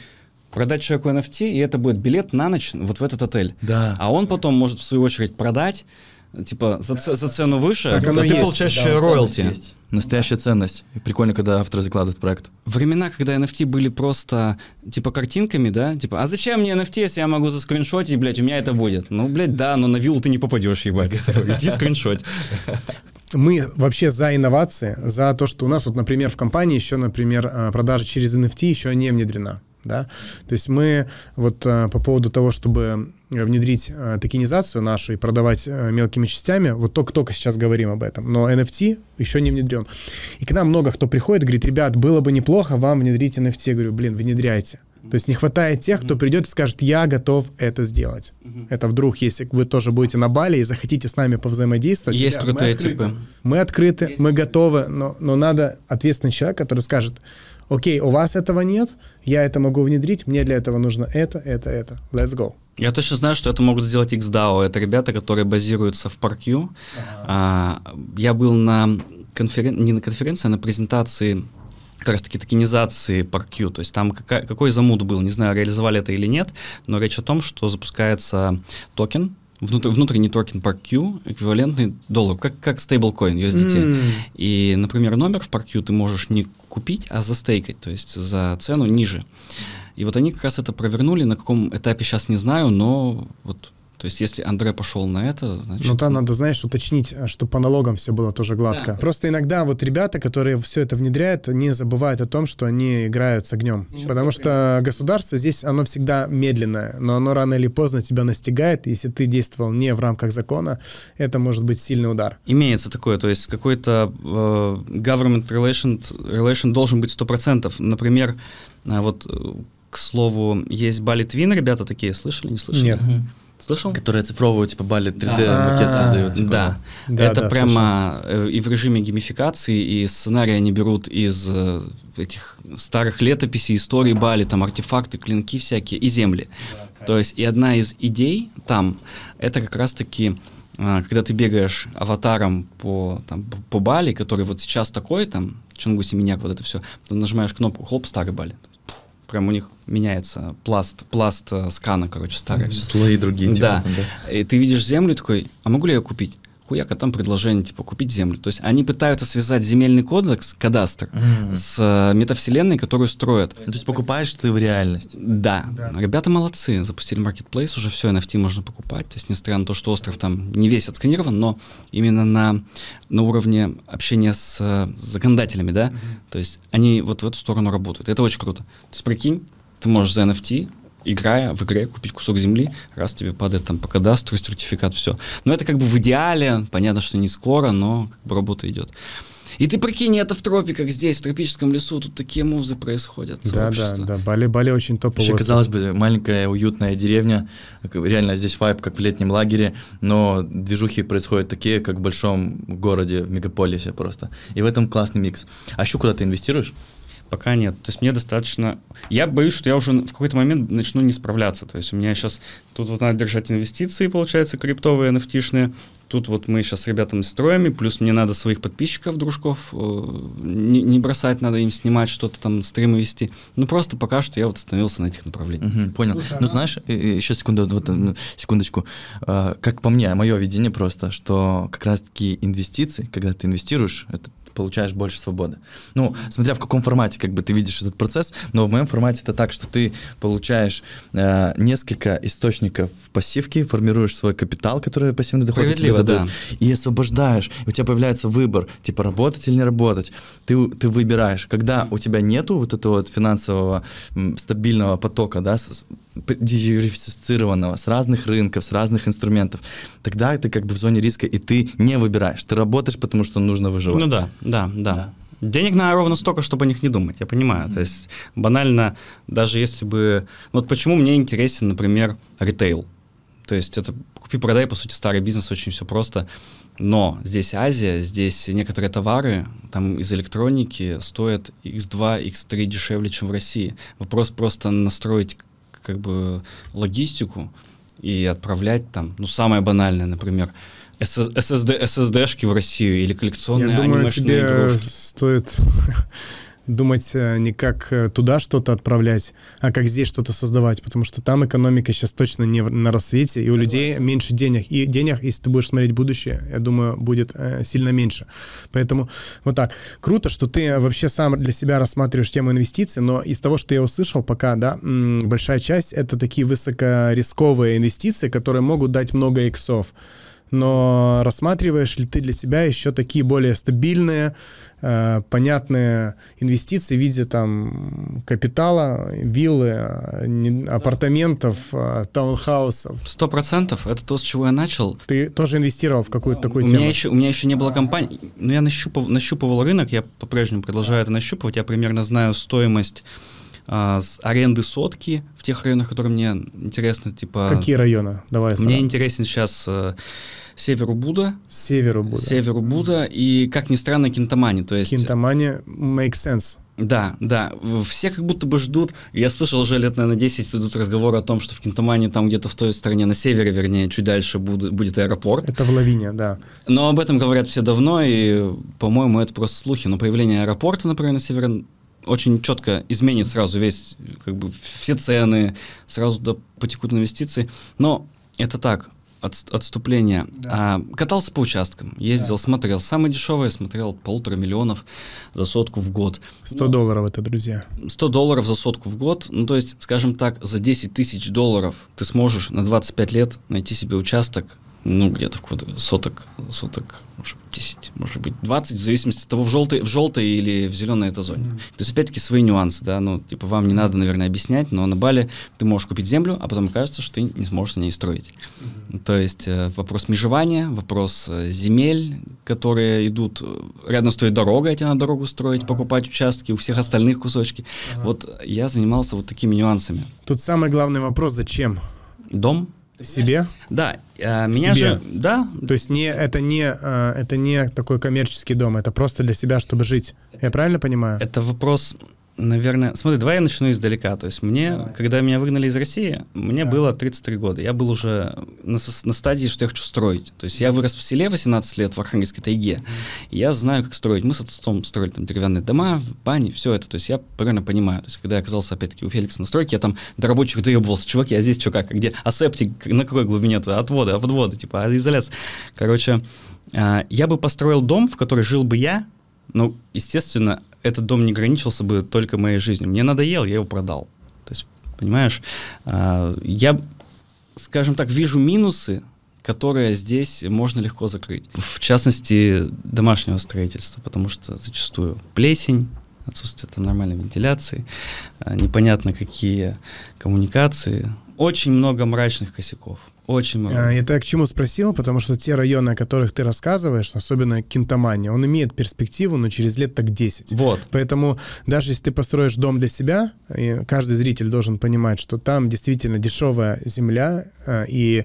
продать человеку NFT, и это будет билет на ночь вот в этот отель. Да. А он потом может, в свою очередь, продать, типа, за, за цену выше, так оно ты есть. получаешь да, роялти. Настоящая ценность. И прикольно, когда авторы закладывают проект. Времена, когда NFT были просто, типа, картинками, да? Типа, а зачем мне NFT, если я могу заскриншотить, блядь, у меня это будет? Ну, блядь, да, но на виллу ты не попадешь, ебать. Типа, иди скриншоть мы вообще за инновации, за то, что у нас, вот, например, в компании еще, например, а, продажа через NFT еще не внедрена. Да? То есть мы вот э, по поводу того, чтобы внедрить э, токенизацию нашу и продавать э, мелкими частями, вот только-только сейчас говорим об этом, но NFT еще не внедрен. И к нам много кто приходит, говорит, ребят, было бы неплохо вам внедрить NFT. Я говорю, блин, внедряйте. То есть не хватает тех, кто придет и скажет, я готов это сделать. Угу. Это вдруг, если вы тоже будете на Бали и захотите с нами повзаимодействовать. Есть кто-то типы. Мы открыты, Есть мы готовы, но, но надо ответственный человек, который скажет, окей, у вас этого нет, я это могу внедрить, мне для этого нужно это, это, это. Let's go. Я точно знаю, что это могут сделать XDAO. Это ребята, которые базируются в ParkU. Ага. А, я был на конференции, не на конференции, а на презентации как раз таки токенизации Parkview, То есть там какая, какой замут был, не знаю, реализовали это или нет, но речь о том, что запускается токен, внутр, внутренний токен ParkQ эквивалентный доллару, как, как стейблкоин USDT. Mm. И, например, номер в ParkQ ты можешь не купить, а застейкать, то есть за цену ниже. И вот они как раз это провернули, на каком этапе сейчас не знаю, но вот то есть, если Андре пошел на это, значит... Ну, там ну, надо, знаешь, уточнить, а, чтобы по налогам все было тоже гладко. Да. Просто иногда вот ребята, которые все это внедряют, не забывают о том, что они играют с огнем. Еще Потому что государство здесь, оно всегда медленное, но оно рано или поздно тебя настигает. Если ты действовал не в рамках закона, это может быть сильный удар. Имеется такое, то есть какой-то э, government relation, relation должен быть 100%. Например, э, вот, э, к слову, есть Бали Твин, ребята такие, слышали, не слышали? Нет. Угу. Слышал? Которые цифровую типа, Бали 3D-макет создают. Типа. Да. да. Это да, прямо слышал. Э, и в режиме геймификации, и сценарии они берут из э, этих старых летописей, историй Бали, там артефакты, клинки всякие и земли. То есть и одна из идей там, это как раз-таки э, когда ты бегаешь аватаром по, там, по Бали, который вот сейчас такой, там, Чангу Семеняк, вот это все, ты нажимаешь кнопку «Хлоп, старый Бали» прям у них меняется пласт, пласт э, скана, короче, старый. Слои другие. Да. Типа, да. И ты видишь землю такой, а могу ли я купить? хуяка там предложение, типа, купить землю. То есть они пытаются связать земельный кодекс, кадастр, mm-hmm. с э, метавселенной, которую строят. То есть покупаешь ты в реальность? Да. да. Ребята молодцы, запустили маркетплейс, уже все NFT можно покупать. То есть несмотря на то, что остров там не весь отсканирован, но именно на, на уровне общения с, с э, законодателями, да, mm-hmm. то есть они вот в эту сторону работают. Это очень круто. То есть прикинь, ты можешь за NFT играя в игре, купить кусок земли, раз тебе падает там по кадастру, сертификат, все. Но это как бы в идеале, понятно, что не скоро, но как бы работа идет. И ты прикинь, это в тропиках здесь, в тропическом лесу, тут такие мувзы происходят. Да, да, да, Бали, Бали очень топовый. Вообще, казалось бы, маленькая уютная деревня, реально здесь вайб, как в летнем лагере, но движухи происходят такие, как в большом городе, в мегаполисе просто. И в этом классный микс. А еще куда ты инвестируешь? Пока нет. То есть мне достаточно... Я боюсь, что я уже в какой-то момент начну не справляться. То есть у меня сейчас... Тут вот надо держать инвестиции, получается, криптовые, nft Тут вот мы сейчас с ребятами строим, и плюс мне надо своих подписчиков, дружков э, не, не бросать, надо им снимать что-то там, стримы вести. Ну просто пока что я вот остановился на этих направлениях. Угу, понял. Слушай, а ну знаешь, еще э, э, секунду, вот, секундочку. А, как по мне, мое видение просто, что как раз-таки инвестиции, когда ты инвестируешь, это получаешь больше свободы. Ну, смотря в каком формате, как бы ты видишь этот процесс, но в моем формате это так, что ты получаешь э, несколько источников пассивки, формируешь свой капитал, который пассивный доход тебе дадут, да. и освобождаешь. у тебя появляется выбор, типа работать или не работать. Ты, ты выбираешь. Когда у тебя нету вот этого вот финансового стабильного потока, да, диверсифицированного, с разных рынков, с разных инструментов, тогда ты как бы в зоне риска, и ты не выбираешь. Ты работаешь, потому что нужно выживать. Ну да, да, да. да. Денег на ровно столько, чтобы о них не думать, я понимаю. Mm-hmm. То есть банально, даже если бы... Вот почему мне интересен, например, ритейл. То есть это купи-продай, по сути, старый бизнес, очень все просто. Но здесь Азия, здесь некоторые товары, там из электроники стоят x2, x3 дешевле, чем в России. Вопрос просто настроить как бы логистику и отправлять там, ну, самое банальное, например, SSD, SSD-шки в Россию или коллекционные Я думаю, тебе игрушки. стоит думать э, не как э, туда что-то отправлять, а как здесь что-то создавать, потому что там экономика сейчас точно не на рассвете, и Согласен. у людей меньше денег. И денег, если ты будешь смотреть будущее, я думаю, будет э, сильно меньше. Поэтому вот так. Круто, что ты вообще сам для себя рассматриваешь тему инвестиций, но из того, что я услышал пока, да, большая часть — это такие высокорисковые инвестиции, которые могут дать много иксов но рассматриваешь ли ты для себя еще такие более стабильные, э, понятные инвестиции в виде там капитала, виллы, э, апартаментов, э, таунхаусов? Сто процентов. Это то, с чего я начал. Ты тоже инвестировал в какую-то такую у тему? Меня еще, у меня еще не было компании, но ну, я нащупывал, нащупывал рынок, я по-прежнему продолжаю это нащупывать, я примерно знаю стоимость а, с аренды сотки в тех районах, которые мне интересны, типа... Какие районы? Давай Мне интересен сейчас а, э, Северу Буда. Северу Буда. Северу Буда mm-hmm. и, как ни странно, Кинтамани. То есть... Кинтамани make sense. Да, да, все как будто бы ждут. Я слышал уже лет, наверное, 10 идут разговоры о том, что в Кентамане там где-то в той стороне, на севере, вернее, чуть дальше будет, будет аэропорт. Это в Лавине, да. Но об этом говорят все давно, и, по-моему, это просто слухи. Но появление аэропорта, например, на севере очень четко изменит сразу весь, как бы, все цены, сразу туда потекут инвестиции. Но это так, от, отступление. Да. А, катался по участкам, ездил, да. смотрел. Самое дешевое смотрел полтора миллионов за сотку в год. 100 ну, долларов это, друзья. 100 долларов за сотку в год. Ну, то есть, скажем так, за 10 тысяч долларов ты сможешь на 25 лет найти себе участок ну, где-то в соток, соток, может быть, 10, может быть, 20, в зависимости от того, в желтой, в желтой или в зеленой это зоне. Mm. То есть, опять-таки, свои нюансы, да, ну, типа, вам не надо, наверное, объяснять, но на Бали ты можешь купить землю, а потом кажется, что ты не сможешь на ней строить. Mm-hmm. То есть, э, вопрос межевания, вопрос э, земель, которые идут, э, рядом стоит дорога, а тебе надо дорогу строить, mm-hmm. покупать участки, у всех остальных кусочки. Mm-hmm. Вот я занимался вот такими нюансами. Тут самый главный вопрос, зачем? Дом, себе? Да, э, меня себе. же, да. То есть не это не э, это не такой коммерческий дом, это просто для себя, чтобы жить. Я правильно понимаю? Это вопрос Наверное, смотри, давай я начну издалека. То есть мне, давай. когда меня выгнали из России, мне да. было 33 года. Я был уже на, на стадии, что я хочу строить. То есть я вырос в селе 18 лет в Архангельской тайге. Mm-hmm. Я знаю, как строить. Мы с отцом строили там деревянные дома, бани, все это. То есть я примерно понимаю. То есть когда я оказался опять-таки у Феликса на стройке, я там до рабочих доебывался. Чуваки, а здесь что как? Где асептик? На какой глубине? -то? Отводы, типа, а подводы, типа, изоляция. Короче, а, я бы построил дом, в который жил бы я, ну, естественно, этот дом не граничился бы только моей жизнью. Мне надоел, я его продал. То есть, понимаешь, а, я, скажем так, вижу минусы, которые здесь можно легко закрыть. В частности, домашнего строительства, потому что зачастую плесень, отсутствие там нормальной вентиляции, а, непонятно какие коммуникации. Очень много мрачных косяков. Очень много. А, это я к чему спросил, потому что те районы, о которых ты рассказываешь, особенно Кинтомания, он имеет перспективу, но через лет так 10. Вот. Поэтому даже если ты построишь дом для себя, каждый зритель должен понимать, что там действительно дешевая земля, а, и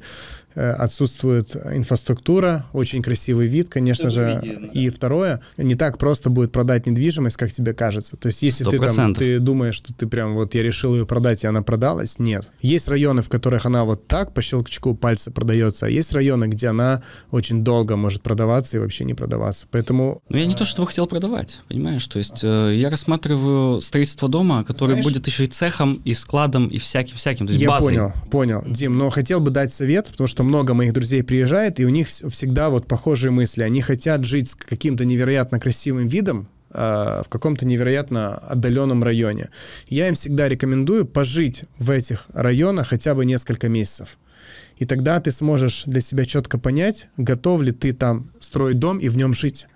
Э, отсутствует инфраструктура, очень красивый вид, конечно Это же. Виде, да. И второе, не так просто будет продать недвижимость, как тебе кажется. То есть если 100%. ты там, ты думаешь, что ты прям вот я решил ее продать, и она продалась, нет. Есть районы, в которых она вот так по щелчку пальца продается, а есть районы, где она очень долго может продаваться и вообще не продаваться. Поэтому... Ну я не то, чтобы хотел продавать, понимаешь? То есть э, я рассматриваю строительство дома, который Знаешь... будет еще и цехом, и складом, и всяким-всяким. Я базой. понял, понял. Дим, но хотел бы дать совет, потому что что много моих друзей приезжает, и у них всегда вот похожие мысли. Они хотят жить с каким-то невероятно красивым видом, а, в каком-то невероятно отдаленном районе. Я им всегда рекомендую пожить в этих районах хотя бы несколько месяцев. И тогда ты сможешь для себя четко понять, готов ли ты там строить дом и в нем жить.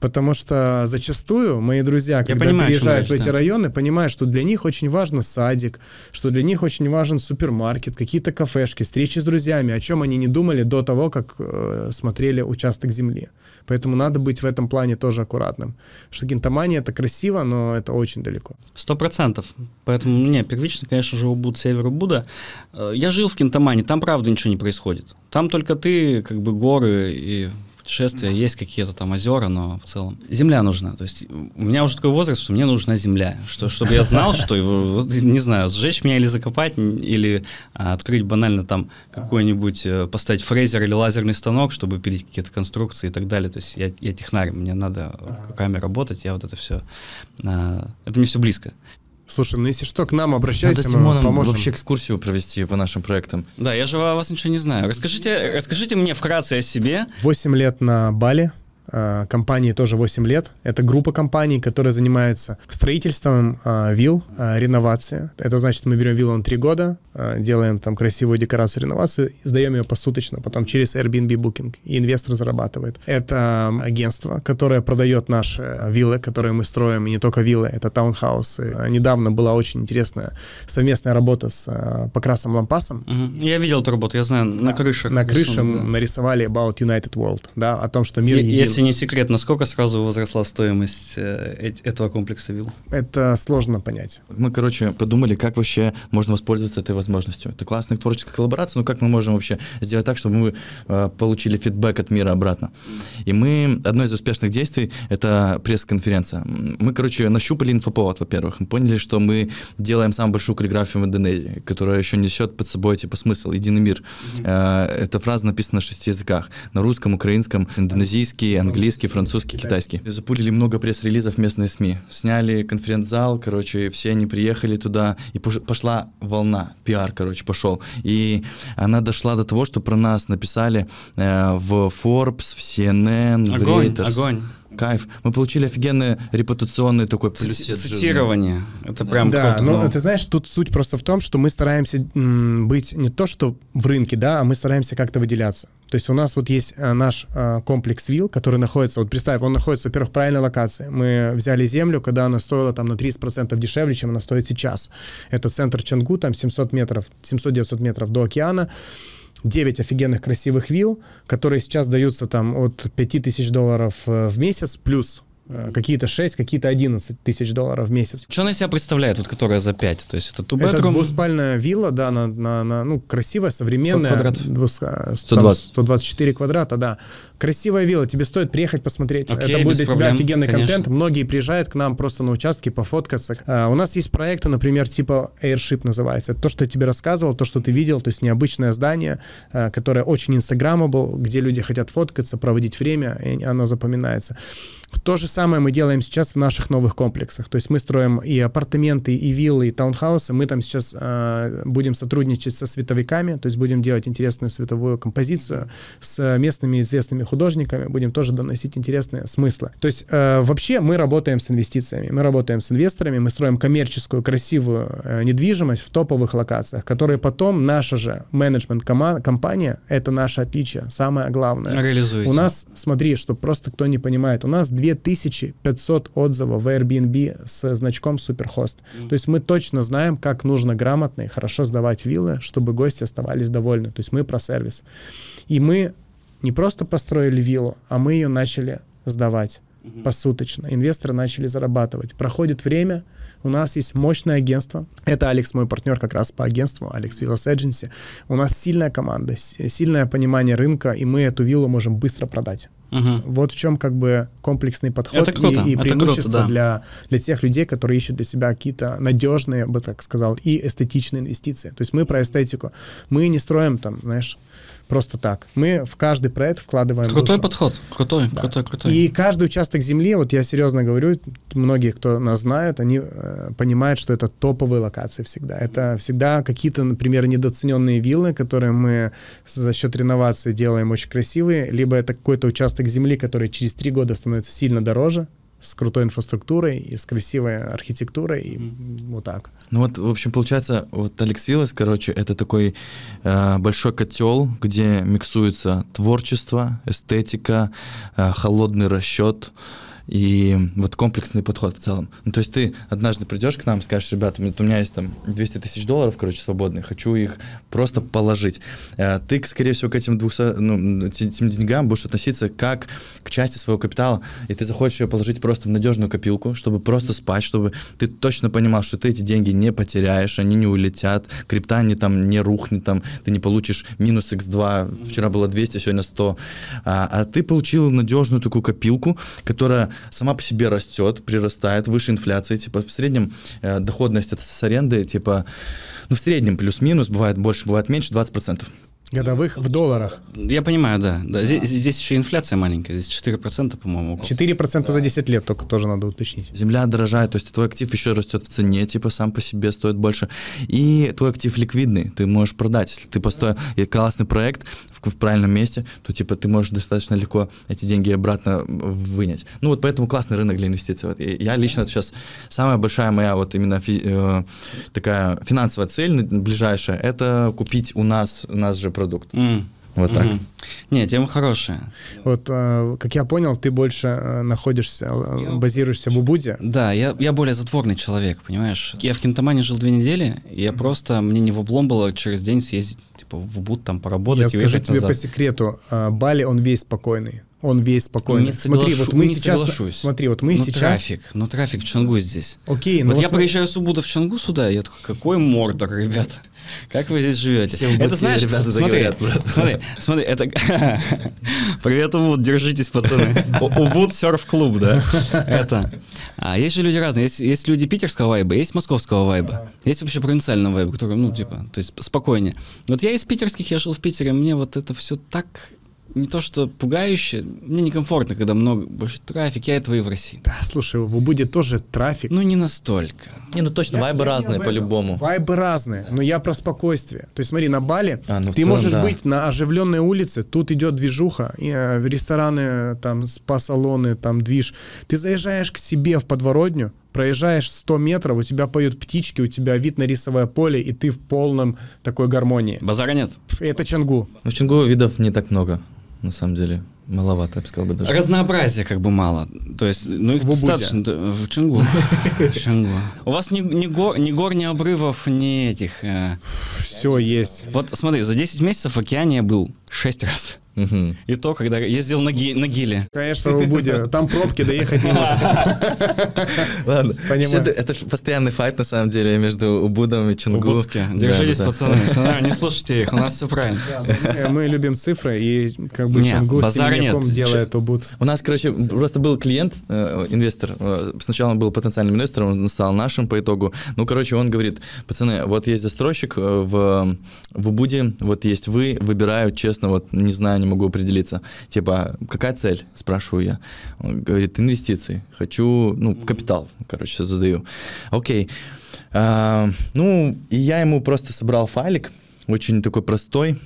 Потому что зачастую мои друзья, когда понимаю, переезжают в эти да. районы, понимают, что для них очень важен садик, что для них очень важен супермаркет, какие-то кафешки, встречи с друзьями, о чем они не думали до того, как э, смотрели участок земли. Поэтому надо быть в этом плане тоже аккуратным. Что гентомания — это красиво, но это очень далеко. Сто процентов. Поэтому мне первично, конечно же, Убуд, север Убуда. Э, я жил в Кентамане, там правда ничего не происходит. Там только ты, как бы горы и путешествия, есть какие-то там озера, но в целом. Земля нужна. То есть у меня уже такой возраст, что мне нужна земля. Что, чтобы я знал, что его, не знаю, сжечь меня или закопать, или а, открыть банально там какой-нибудь, э, поставить фрезер или лазерный станок, чтобы пилить какие-то конструкции и так далее. То есть я, технарь, мне надо руками работать, я вот это все... А, это мне все близко. Слушай, ну если что, к нам обращайся, Надо мы Тимоном поможем. вообще экскурсию провести по нашим проектам. Да, я же о вас ничего не знаю. Расскажите, расскажите мне вкратце о себе. Восемь лет на Бали. А, компании тоже 8 лет. Это группа компаний, которая занимается строительством а, вилл, э, Это значит, мы берем виллу на 3 года, делаем там красивую декорацию, реновацию, сдаем ее посуточно, потом через Airbnb Booking, и инвестор зарабатывает. Это агентство, которое продает наши виллы, которые мы строим, и не только виллы, это таунхаусы. Недавно была очень интересная совместная работа с Покрасом Лампасом. Я видел эту работу, я знаю, на да. крыше. На крыше да. нарисовали About United World, да, о том, что мир е- един. Если не секрет, насколько сразу возросла стоимость э, этого комплекса вилл? Это сложно понять. Мы, короче, подумали, как вообще можно воспользоваться этой возможностью. Это классная творческая коллаборация, но как мы можем вообще сделать так, чтобы мы э, получили фидбэк от мира обратно? И мы, одно из успешных действий — это пресс-конференция. Мы, короче, нащупали инфоповод, во-первых. Мы поняли, что мы делаем самую большую каллиграфию в Индонезии, которая еще несет под собой, типа, смысл «Единый мир». Mm-hmm. эта фраза написана на шести языках. На русском, украинском, индонезийский, английский, английский, французский, китайский. Запулили много пресс-релизов местные СМИ. Сняли конференц-зал, короче, все они приехали туда, и пошла волна, пиар, короче, пошел. И она дошла до того, что про нас написали э, в Forbes, в CNN, огонь, в Reuters. Огонь, огонь. Кайф. Мы получили офигенный репутационный такой плюс. Цитирование. Это прям Да, круто, ну, но... ты знаешь, тут суть просто в том, что мы стараемся быть не то, что в рынке, да, а мы стараемся как-то выделяться. То есть у нас вот есть э, наш э, комплекс вилл, который находится, вот представь, он находится, во-первых, в правильной локации. Мы взяли землю, когда она стоила там на 30% дешевле, чем она стоит сейчас. Это центр Чангу, там 700 метров, 700-900 метров до океана. 9 офигенных красивых вилл, которые сейчас даются там от 5000 долларов э, в месяц, плюс Э, какие-то 6, какие-то 11 тысяч долларов в месяц. Что она себя представляет, вот которая за 5? То есть это ту Это двуспальная вилла, да, на, на, на, ну, красивая, современная. 100 квадрат? 200, 120. 124 квадрата, да. Красивая вилла, тебе стоит приехать посмотреть. Окей, это будет для проблем, тебя офигенный конечно. контент. Многие приезжают к нам просто на участке пофоткаться. А, у нас есть проекты, например, типа Airship называется. Это то, что я тебе рассказывал, то, что ты видел, то есть необычное здание, а, которое очень инстаграмабл, где люди хотят фоткаться, проводить время, и оно запоминается. То же самое мы делаем сейчас в наших новых комплексах. То есть мы строим и апартаменты, и виллы, и таунхаусы. Мы там сейчас э, будем сотрудничать со световиками, то есть будем делать интересную световую композицию с местными известными художниками, будем тоже доносить интересные смыслы. То есть э, вообще мы работаем с инвестициями, мы работаем с инвесторами, мы строим коммерческую, красивую э, недвижимость в топовых локациях, которые потом наша же менеджмент компания, это наше отличие, самое главное. Реализуете. У нас, смотри, что просто кто не понимает, у нас 2500 отзывов в Airbnb с значком Суперхост. Mm. То есть мы точно знаем, как нужно грамотно и хорошо сдавать виллы, чтобы гости оставались довольны. То есть мы про сервис. И мы не просто построили виллу, а мы ее начали сдавать mm-hmm. посуточно. Инвесторы начали зарабатывать. Проходит время, у нас есть мощное агентство. Это Алекс, мой партнер как раз по агентству, Алекс Villas Agency. У нас сильная команда, сильное понимание рынка, и мы эту виллу можем быстро продать. Угу. Вот в чем как бы комплексный подход это круто, и, и преимущество это круто, да. для, для тех людей, которые ищут для себя какие-то надежные, я бы так сказал, и эстетичные инвестиции. То есть мы про эстетику. Мы не строим там, знаешь, просто так. Мы в каждый проект вкладываем Крутой душу. подход, крутой, да. крутой, крутой. И каждый участок земли, вот я серьезно говорю, многие, кто нас знают, они э, понимают, что это топовые локации всегда. Это всегда какие-то, например, недооцененные виллы, которые мы за счет реновации делаем очень красивые, либо это какой-то участок земли, который через три года становится сильно дороже, с крутой инфраструктурой и с красивой архитектурой, и вот так. Ну вот, в общем, получается, вот Алекс Виллас, короче, это такой э, большой котел, где миксуется творчество, эстетика, э, холодный расчет, и вот комплексный подход в целом. Ну, то есть ты однажды придешь к нам, скажешь, ребята, у меня есть там 200 тысяч долларов, короче, свободные, хочу их просто положить. Э, ты, скорее всего, к этим, 200, ну, этим деньгам будешь относиться как к части своего капитала, и ты захочешь ее положить просто в надежную копилку, чтобы просто спать, чтобы ты точно понимал, что ты эти деньги не потеряешь, они не улетят, крипта не там не рухнет, там ты не получишь минус x2, вчера было 200, сегодня 100, а, а ты получил надежную такую копилку, которая сама по себе растет, прирастает, выше инфляции, типа в среднем э, доходность от с аренды, типа, ну в среднем плюс-минус, бывает больше, бывает меньше, 20%. Годовых в долларах. Я понимаю, да. да. А. Здесь, здесь еще инфляция маленькая, здесь 4%, по-моему. Около. 4% да. за 10 лет только тоже надо уточнить. Земля дорожает, то есть твой актив еще растет в цене, типа сам по себе стоит больше. И твой актив ликвидный, ты можешь продать. Если ты построил классный проект в, в правильном месте, то типа ты можешь достаточно легко эти деньги обратно вынять. Ну вот поэтому классный рынок для инвестиций. Вот я лично сейчас, самая большая моя вот именно фи, э, такая финансовая цель ближайшая, это купить у нас, у нас же продукт. Mm. Вот так. Mm-hmm. Не, тема хорошая. Вот, э, как я понял, ты больше э, находишься, э, базируешься в Убуде. Да, я, я более затворный человек, понимаешь? Я в Кентамане жил две недели, и я mm-hmm. просто, мне не в облом было через день съездить, типа, в Убуд там поработать. Я скажу тебе назад. по секрету, Бали, он весь спокойный он весь спокойный. Не соглашу, смотри, вот мы не сейчас, соглашусь. Смотри, вот мы ну, сейчас... трафик, но ну, трафик в Чангу здесь. Окей, ну... Вот, вот я смотри... приезжаю с Убуда в Чангу сюда, и я такой, какой мордор, ребята. Как вы здесь живете? Всем это знаешь, ребята смотри, говорят, смотри, смотри, это... Привет, Убуд, держитесь, пацаны. Убуд серф клуб, да? Это... А есть же люди разные. Есть, есть люди питерского вайба, есть московского вайба. Есть вообще провинциального вайба, который, ну, типа, то есть спокойнее. Вот я из питерских, я жил в Питере, мне вот это все так не то что пугающе, мне некомфортно, когда много больше трафик, я этого и в России. Да, слушай, в Убуде тоже трафик. Ну, не настолько. Не, ну точно, я, вайбы я разные по-любому. Вайбы разные, но я про спокойствие. То есть смотри, на Бали а, ну, ты целом, можешь да. быть на оживленной улице, тут идет движуха, и, э, рестораны, там, спа-салоны, там, движ. Ты заезжаешь к себе в подворотню, проезжаешь 100 метров, у тебя поют птички, у тебя вид на рисовое поле, и ты в полном такой гармонии. Базара нет. Это Чангу. Ну, в Чангу видов не так много на самом деле. Маловато, я бы сказал бы даже. Разнообразия как бы мало. То есть, ну их в достаточно. В Чингу. Чингу. У вас ни, ни, гор, ни гор, ни обрывов, ни этих... Э... Все есть. Вот смотри, за 10 месяцев в океане я был шесть раз. Угу. И то, когда ездил на, ги- на гиле. Конечно, в Убуде. Там пробки, доехать не может. Ладно. Понимаю. Это постоянный файт, на самом деле, между Убудом и Чунгу. Убудске. Держитесь, пацаны. Не слушайте их, у нас все правильно. Э, мы любим цифры, и как бы Чунгу сильняком делает Убуд. У нас, короче, просто был клиент, э, инвестор. Э, сначала он был потенциальным инвестором, он стал нашим по итогу. Ну, короче, он говорит, пацаны, вот есть застройщик в Убуде, вот есть вы, выбираю честно честно, вот не знаю, не могу определиться. Типа, какая цель? Спрашиваю я. Он говорит, инвестиции. Хочу, ну, капитал, короче, создаю. Окей. А, ну, и я ему просто собрал файлик, очень такой простой.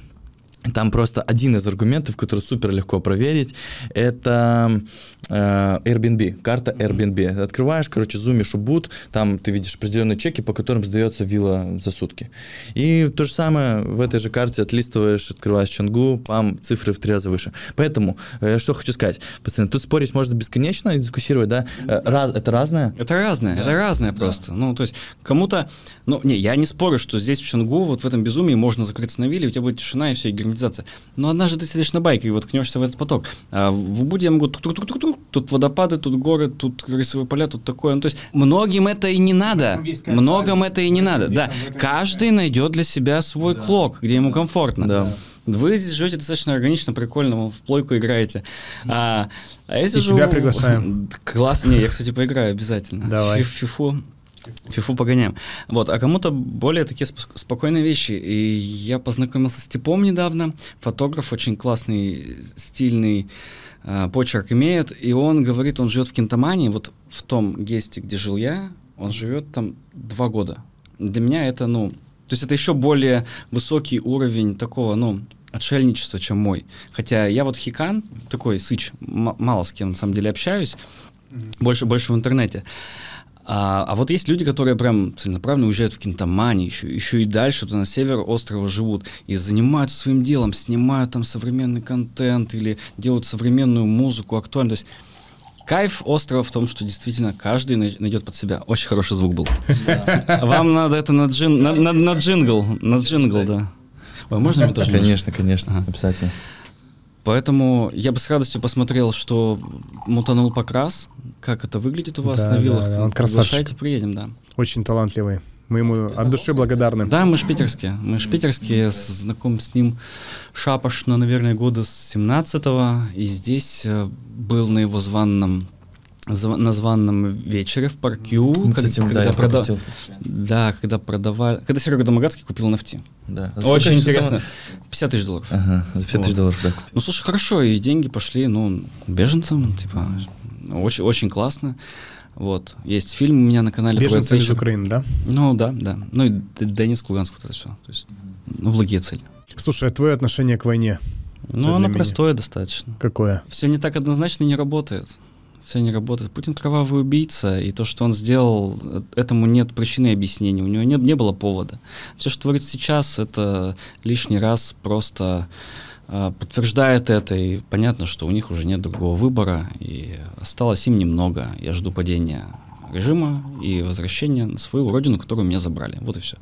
Там просто один из аргументов, который супер легко проверить, это Э, Airbnb, карта Airbnb. Открываешь, короче, зумишь убуд, там ты видишь определенные чеки, по которым сдается вилла за сутки. И то же самое в этой же карте отлистываешь, открываешь Чангу, пам, цифры в три раза выше. Поэтому, э, что хочу сказать, пацаны, тут спорить можно бесконечно и дискуссировать, э, да? Раз, это разное? Это разное, да. это разное да. просто. Ну, то есть кому-то... Ну, не, я не спорю, что здесь в Чангу, вот в этом безумии можно закрыться на вилле, у тебя будет тишина и все, и герметизация. Но однажды ты сидишь на байке и вот кнешься в этот поток. А в Убуде я могу тук тук тук тук тут водопады, тут горы, тут рисовые поля, тут такое. Ну, то есть многим это и не надо. Многим это и не надо. Да, каждый найдет для себя свой да. клок, где ему комфортно. Да. Вы здесь живете достаточно органично, прикольно, в плойку играете. А, а я сижу... И тебя приглашаем. Классно. Не, я, кстати, поиграю обязательно. Давай. Фифу. Фифу погоняем. Вот, а кому-то более такие сп спокойные вещи. И я познакомился с Типом недавно. Фотограф очень классный, стильный Э, почерк имеет, и он говорит, он живет в Кентамании, вот в том гесте, где жил я, он живет там два года. Для меня это, ну, то есть это еще более высокий уровень такого, ну, отшельничества, чем мой. Хотя я вот хикан, такой сыч, мало с кем на самом деле общаюсь, больше, больше в интернете. А, а вот есть люди, которые прям целенаправленно уезжают в Кентамани еще, еще и дальше, то на север острова живут и занимаются своим делом, снимают там современный контент или делают современную музыку актуальную. То есть Кайф острова в том, что действительно каждый найдет под себя. Очень хороший звук был. Вам надо это на, джин, на, джингл. На джингл, да. Ой, можно мне тоже? Конечно, конечно, обязательно. Поэтому я бы с радостью посмотрел, что мутанул покрас, как это выглядит у вас да, на виллах. Да, он красавчик. приедем, да. Очень талантливый. Мы ему от души благодарны. Да, мы шпитерские. Мы шпитерские, знаком с ним шапошно, наверное, года с 17-го. И здесь э, был на его званном на званном вечере в паркю, Мы, ну, когда, кстати, когда да, продав... да, когда продавали, когда Серега Домогацкий купил NFT. Да. А Очень интересно. Там... 50 тысяч долларов. Ага, за 50 тысяч долларов, да. Ну, слушай, хорошо, и деньги пошли, ну, беженцам, типа, очень, очень классно. Вот. Есть фильм у меня на канале. Беженцы про из Украины, да? Ну, да, да. Ну, и Донецк, Луганск, вот это все. То есть, ну, благие цели. Слушай, а твое отношение к войне? Ну, оно простое достаточно. Какое? Все не так однозначно не работает все Сегодня работает. Путин кровавый убийца, и то, что он сделал, э, этому нет причины и объяснения, у него не, не было повода. Все, что творится сейчас, это лишний раз просто э, подтверждает это, и понятно, что у них уже нет другого выбора, и осталось им немного. Я жду падения режима и возвращения на свою родину, которую меня забрали. Вот и все.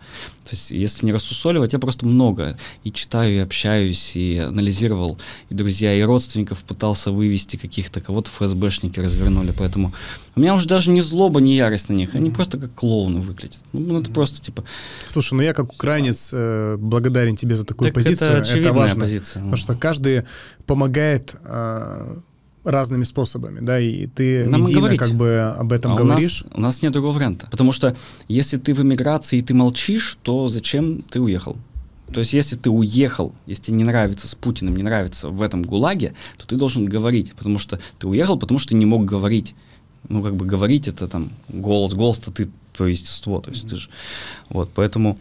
То есть, если не рассусоливать, я просто много и читаю, и общаюсь, и анализировал, и друзья, и родственников пытался вывести каких-то, кого-то ФСБшники развернули, поэтому у меня уже даже не злоба, не ярость на них, они mm-hmm. просто как клоуны выглядят. Ну, ну это mm-hmm. просто типа... Слушай, ну я как украинец э, благодарен тебе за такую так позицию. это очевидная это важно, позиция. Потому ну. что каждый помогает... Э, разными способами, да, и ты Нам медийно говорить. как бы об этом а говоришь. У нас, у нас нет другого варианта, потому что если ты в эмиграции и ты молчишь, то зачем ты уехал? То есть, если ты уехал, если тебе не нравится с Путиным, не нравится в этом ГУЛАГе, то ты должен говорить, потому что ты уехал, потому что не мог говорить. Ну, как бы говорить это там голос, голос-то ты твое естество, то есть mm-hmm. ты же... Вот, поэтому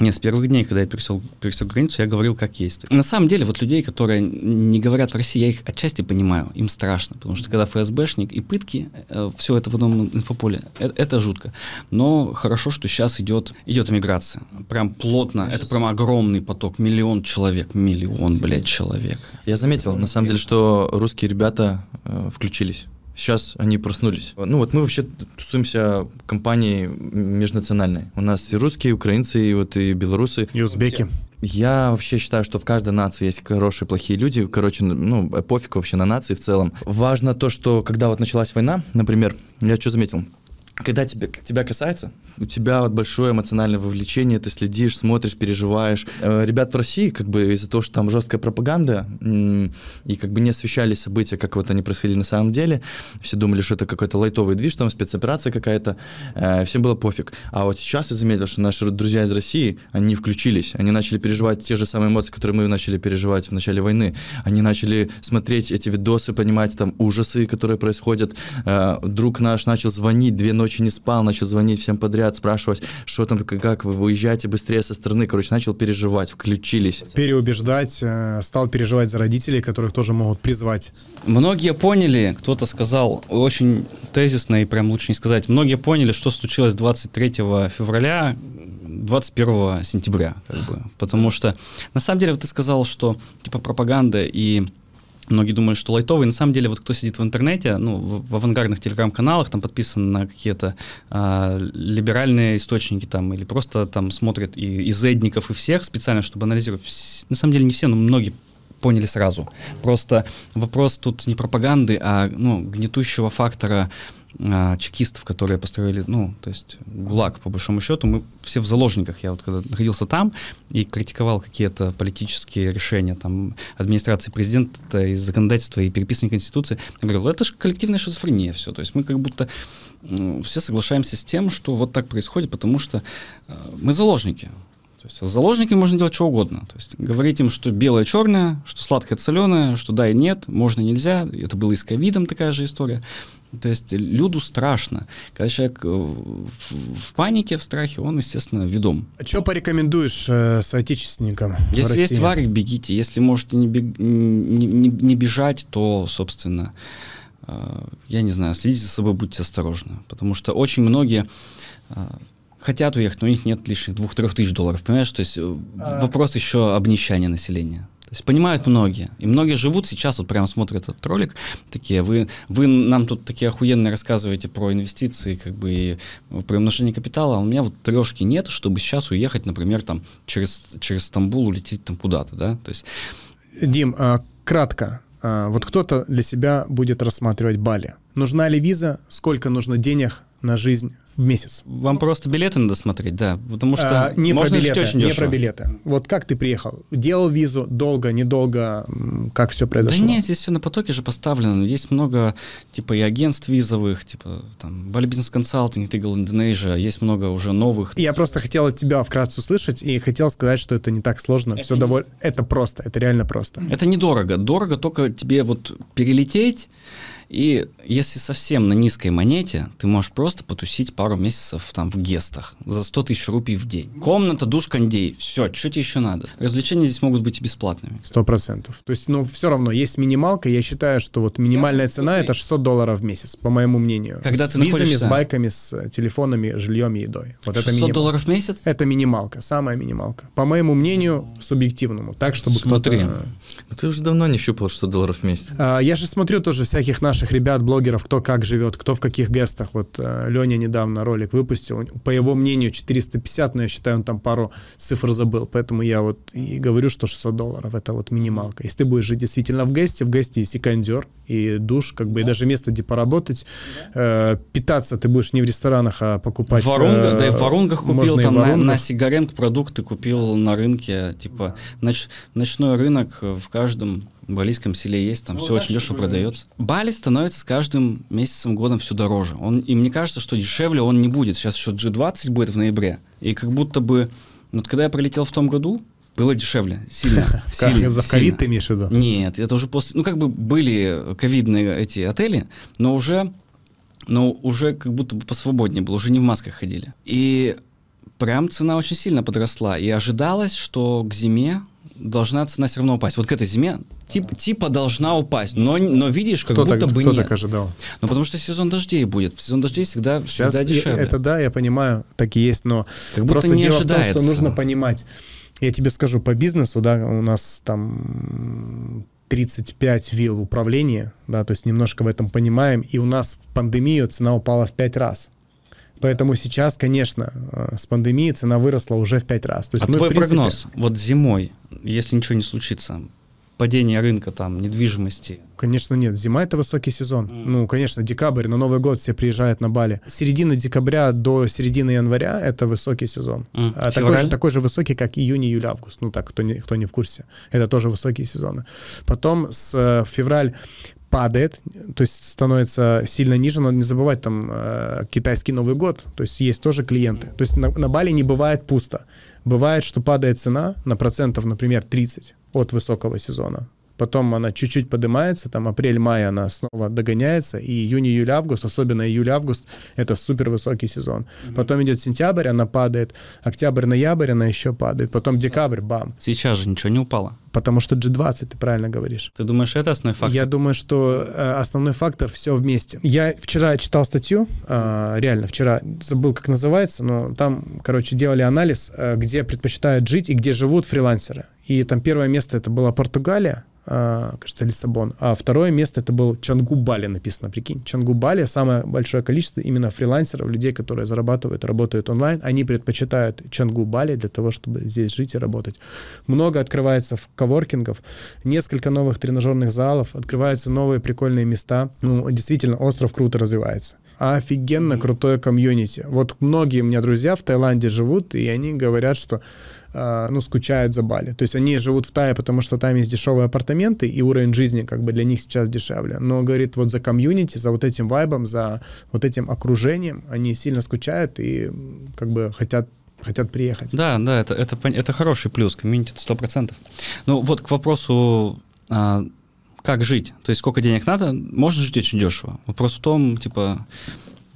не, с первых дней, когда я пересек, пересек границу, я говорил как есть. На самом деле, вот людей, которые не говорят в России, я их отчасти понимаю, им страшно, потому что когда ФСБшник и пытки, э, все это в одном инфополе, это, это жутко. Но хорошо, что сейчас идет, идет миграция, прям плотно, сейчас... это прям огромный поток, миллион человек, миллион, блядь, человек. Я заметил, на самом деле, что русские ребята э, включились сейчас они проснулись. Ну вот мы вообще тусуемся компанией межнациональной. У нас и русские, и украинцы, и вот и белорусы. И узбеки. Я вообще считаю, что в каждой нации есть хорошие, плохие люди. Короче, ну, пофиг вообще на нации в целом. Важно то, что когда вот началась война, например, я что заметил? когда тебе, тебя касается, у тебя вот большое эмоциональное вовлечение, ты следишь, смотришь, переживаешь. Э, ребят в России, как бы из-за того, что там жесткая пропаганда, и как бы не освещали события, как вот они происходили на самом деле, все думали, что это какой-то лайтовый движ, там спецоперация какая-то, э, всем было пофиг. А вот сейчас я заметил, что наши друзья из России, они включились, они начали переживать те же самые эмоции, которые мы начали переживать в начале войны. Они начали смотреть эти видосы, понимать там ужасы, которые происходят. Э, друг наш начал звонить две ночи ночи не спал, начал звонить всем подряд, спрашивать, что там, как вы выезжаете быстрее со стороны, Короче, начал переживать, включились. Переубеждать, э, стал переживать за родителей, которых тоже могут призвать. Многие поняли, кто-то сказал, очень тезисно и прям лучше не сказать, многие поняли, что случилось 23 февраля, 21 сентября, как бы. Потому что, на самом деле, вот ты сказал, что типа пропаганда и Многие думают, что лайтовые. На самом деле, вот кто сидит в интернете, ну, в, в авангардных телеграм-каналах, там подписан на какие-то э, либеральные источники там, или просто там смотрят и, и зедников, и всех специально, чтобы анализировать. На самом деле не все, но многие поняли сразу. Просто вопрос тут не пропаганды, а ну, гнетущего фактора а, чекистов, которые построили, ну, то есть ГУЛАГ, по большому счету, мы все в заложниках. Я вот когда находился там и критиковал какие-то политические решения там администрации президента и законодательства и переписывания Конституции, я говорил, «Ну, это же коллективная шизофрения все. То есть мы как будто э, все соглашаемся с тем, что вот так происходит, потому что э, мы заложники. То есть с заложниками можно делать что угодно. То есть говорить им, что белое черное, что сладкое соленое, что да и нет, можно нельзя. Это было и с ковидом такая же история. То есть люду страшно. Когда человек э, в, в панике, в страхе, он, естественно, ведом. А что порекомендуешь э, соотечественникам? Если есть варик, бегите. Если можете не, бег... не, не, не бежать, то, собственно, э, я не знаю, следите за собой, будьте осторожны. Потому что очень многие э, хотят уехать, но у них нет лишних двух-трех тысяч долларов. Понимаешь, то есть э, а... вопрос еще обнищания населения. То есть понимают многие. И многие живут сейчас, вот прямо смотрят этот ролик, такие, вы, вы нам тут такие охуенные рассказываете про инвестиции, как бы, и про умножение капитала, а у меня вот трешки нет, чтобы сейчас уехать, например, там, через, через Стамбул улететь там куда-то, да? То есть... Дим, а, кратко, а, вот кто-то для себя будет рассматривать Бали. Нужна ли виза? Сколько нужно денег на жизнь в месяц. Вам просто билеты надо смотреть, да, потому что а, не можно про билеты, очень не дешево. Не про билеты. Вот как ты приехал? Делал визу? Долго, недолго? Как все произошло? Да нет, здесь все на потоке же поставлено. Есть много, типа, и агентств визовых, типа, там, Bali Business Consulting, Legal Indonesia, есть много уже новых. Я просто хотел от тебя вкратце услышать и хотел сказать, что это не так сложно, это все не... довольно... Это просто, это реально просто. Это недорого. Дорого только тебе вот перелететь, и если совсем на низкой монете, ты можешь просто потусить пару месяцев там в гестах за 100 тысяч рупий в день. Комната, душ, кондей. Все, что тебе еще надо? Развлечения здесь могут быть и бесплатными. Сто процентов. То есть, ну, все равно есть минималка. Я считаю, что вот минимальная да, цена — это 600 долларов в месяц, по моему мнению. Когда с ты визами, находишься... с байками, с телефонами, жильем и едой. Вот 600 это минималка. долларов в месяц? Это минималка, самая минималка. По моему мнению, субъективному. Так, чтобы Смотри, кто-то... Ну, ты уже давно не щупал 600 долларов в месяц. А, я же смотрю тоже всяких наших наших ребят, блогеров, кто как живет, кто в каких гестах. Вот э, Леня недавно ролик выпустил. По его мнению, 450, но я считаю, он там пару цифр забыл. Поэтому я вот и говорю, что 600 долларов — это вот минималка. Если ты будешь жить действительно в гесте, в гесте и секондер, и душ, как бы, да. и даже место, где поработать. Да. Э, питаться ты будешь не в ресторанах, а покупать... Воронга, э, да, и в Ворунгах купил, можно там ворунгах. На, на Сигаренко продукты купил на рынке. Типа, ноч, ночной рынок в каждом в Балийском селе есть, там ну, все очень дешево продается. Бали становится с каждым месяцем, годом все дороже. Он, и мне кажется, что дешевле он не будет. Сейчас еще G20 будет в ноябре. И как будто бы... Ну, вот когда я прилетел в том году, было дешевле, сильно. сильно За ковид ты имеешь в виду? Нет, это уже после... Ну, как бы были ковидные эти отели, но уже, но уже как будто бы посвободнее было, уже не в масках ходили. И прям цена очень сильно подросла. И ожидалось, что к зиме должна цена все равно упасть. Вот к этой зиме тип, типа должна упасть, но, но видишь, как кто будто так, бы кто нет. так ожидал? Ну, потому что сезон дождей будет. Сезон дождей всегда, Сейчас всегда э, дешевле. Это да, я понимаю, так и есть, но как просто не дело ожидается. в том, что нужно понимать. Я тебе скажу, по бизнесу, да, у нас там 35 вилл управления, да, то есть немножко в этом понимаем, и у нас в пандемию цена упала в 5 раз. Поэтому сейчас, конечно, э, с пандемией цена выросла уже в 5 раз. То есть а мы, твой принципе... прогноз, вот зимой, если ничего не случится, падение рынка там недвижимости? Конечно нет. Зима — это высокий сезон. Mm. Ну, конечно, декабрь, на Новый год все приезжают на Бали. Середина декабря до середины января — это высокий сезон. Mm. А такой, же, такой же высокий, как июнь, июль, август. Ну, так, кто не, кто не в курсе. Это тоже высокие сезоны. Потом с э, февраль падает, то есть становится сильно ниже, но не забывать там э, китайский Новый год, то есть есть тоже клиенты. То есть на, на Бали не бывает пусто. Бывает, что падает цена на процентов, например, 30 от высокого сезона. Потом она чуть-чуть поднимается, там апрель-май она снова догоняется, и июнь, июль, август, особенно июль, август, это супер высокий сезон. Mm-hmm. Потом идет сентябрь, она падает, октябрь, ноябрь, она еще падает, потом декабрь, бам. Сейчас же ничего не упало. Потому что G20, ты правильно говоришь. Ты думаешь, это основной фактор? Я думаю, что э, основной фактор все вместе. Я вчера читал статью, э, реально вчера, забыл, как называется, но там, короче, делали анализ, э, где предпочитают жить и где живут фрилансеры. И там первое место это была Португалия, кажется, Лиссабон. А второе место это был Чангубали написано, прикинь. Чангубали самое большое количество именно фрилансеров, людей, которые зарабатывают, работают онлайн. Они предпочитают Чангубали для того, чтобы здесь жить и работать. Много открывается в коворкингов, несколько новых тренажерных залов, открываются новые прикольные места. Ну, действительно, остров круто развивается офигенно крутое комьюнити. Вот многие у меня друзья в Таиланде живут, и они говорят, что э, ну, скучают за Бали. То есть они живут в Тае, потому что там есть дешевые апартаменты, и уровень жизни как бы для них сейчас дешевле. Но, говорит, вот за комьюнити, за вот этим вайбом, за вот этим окружением они сильно скучают и как бы хотят хотят приехать. Да, да, это, это, это хороший плюс, комьюнити 100%. Ну вот к вопросу, а, как жить, то есть сколько денег надо, можно жить очень дешево. Вопрос в том, типа,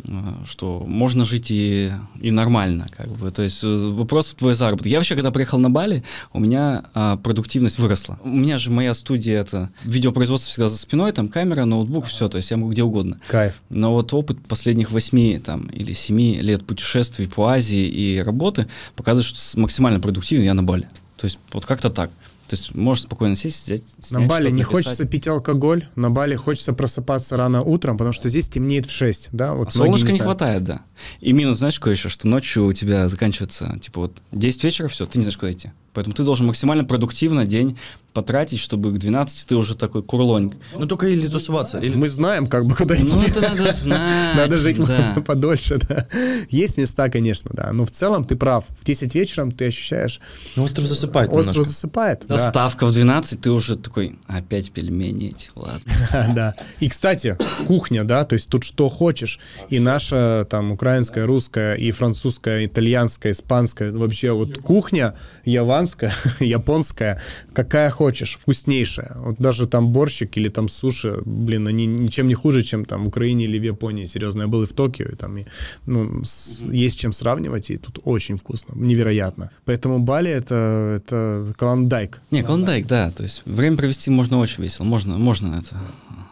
Э, что можно жить и, и нормально, как бы. То есть э, вопрос в твой заработок. Я вообще, когда приехал на Бали, у меня а, продуктивность выросла. У меня же моя студия, это видеопроизводство всегда за спиной, там камера, ноутбук, все, то есть я могу где угодно. Кайф. Но вот опыт последних восьми там, или семи лет путешествий по Азии и работы показывает, что максимально продуктивен я на Бали. То есть вот как-то так. То есть можешь спокойно сесть, взять, На Бали не писать. хочется пить алкоголь, на Бали хочется просыпаться рано утром, потому что здесь темнеет в 6, да? Вот а солнышка не, не хватает, да. И минус, знаешь, кое еще, что ночью у тебя заканчивается, типа вот 10 вечера, все, ты не знаешь, куда идти. Поэтому ты должен максимально продуктивно день потратить, чтобы к 12 ты уже такой курлонь. Ну только или тусоваться, или... Мы знаем, как бы куда ну, идти. Ну это надо знать. Надо жить да. подольше, да. Есть места, конечно, да. Но в целом ты прав. В 10 вечером ты ощущаешь... Ну, остров засыпает Остров немножко. засыпает, да. Ставка в 12, ты уже такой, опять пельмени эти, ладно. Да. И, кстати, кухня, да, то есть тут что хочешь. И наша, там, украинская, русская, и французская, итальянская, испанская, вообще вот кухня, я вам американская, японская, какая хочешь, вкуснейшая. Вот даже там борщик или там суши, блин, они ничем не хуже, чем там в Украине или в Японии. Серьезно, я был и в Токио, и там и, ну, с, есть чем сравнивать, и тут очень вкусно, невероятно. Поэтому Бали это, это клондайк. Не, клондайк, да. То есть время провести можно очень весело, можно, можно это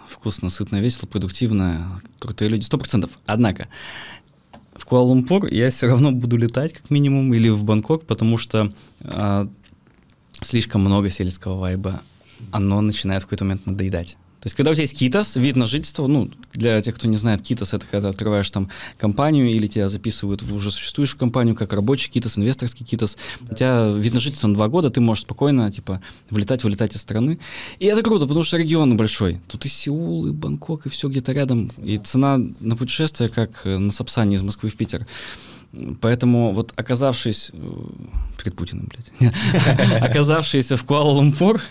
вкусно, сытно, весело, продуктивно, крутые люди, сто процентов. Однако, в Куала-Лумпур я все равно буду летать как минимум или в Бангкок, потому что э, слишком много сельского вайба. Оно начинает в какой-то момент надоедать. То есть, когда у тебя есть КИТОС, вид на жительство, ну, для тех, кто не знает, КИТОС — это когда открываешь там компанию или тебя записывают в уже существующую компанию, как рабочий КИТОС, инвесторский КИТОС. Да. У тебя вид на жительство на два года, ты можешь спокойно, типа, влетать, вылетать из страны. И это круто, потому что регион большой. Тут и Сеул, и Бангкок, и все где-то рядом. И цена на путешествие, как э, на Сапсане из Москвы в Питер. Поэтому вот оказавшись... Э, перед Путиным, блядь. Оказавшись в Куала-Лумпур,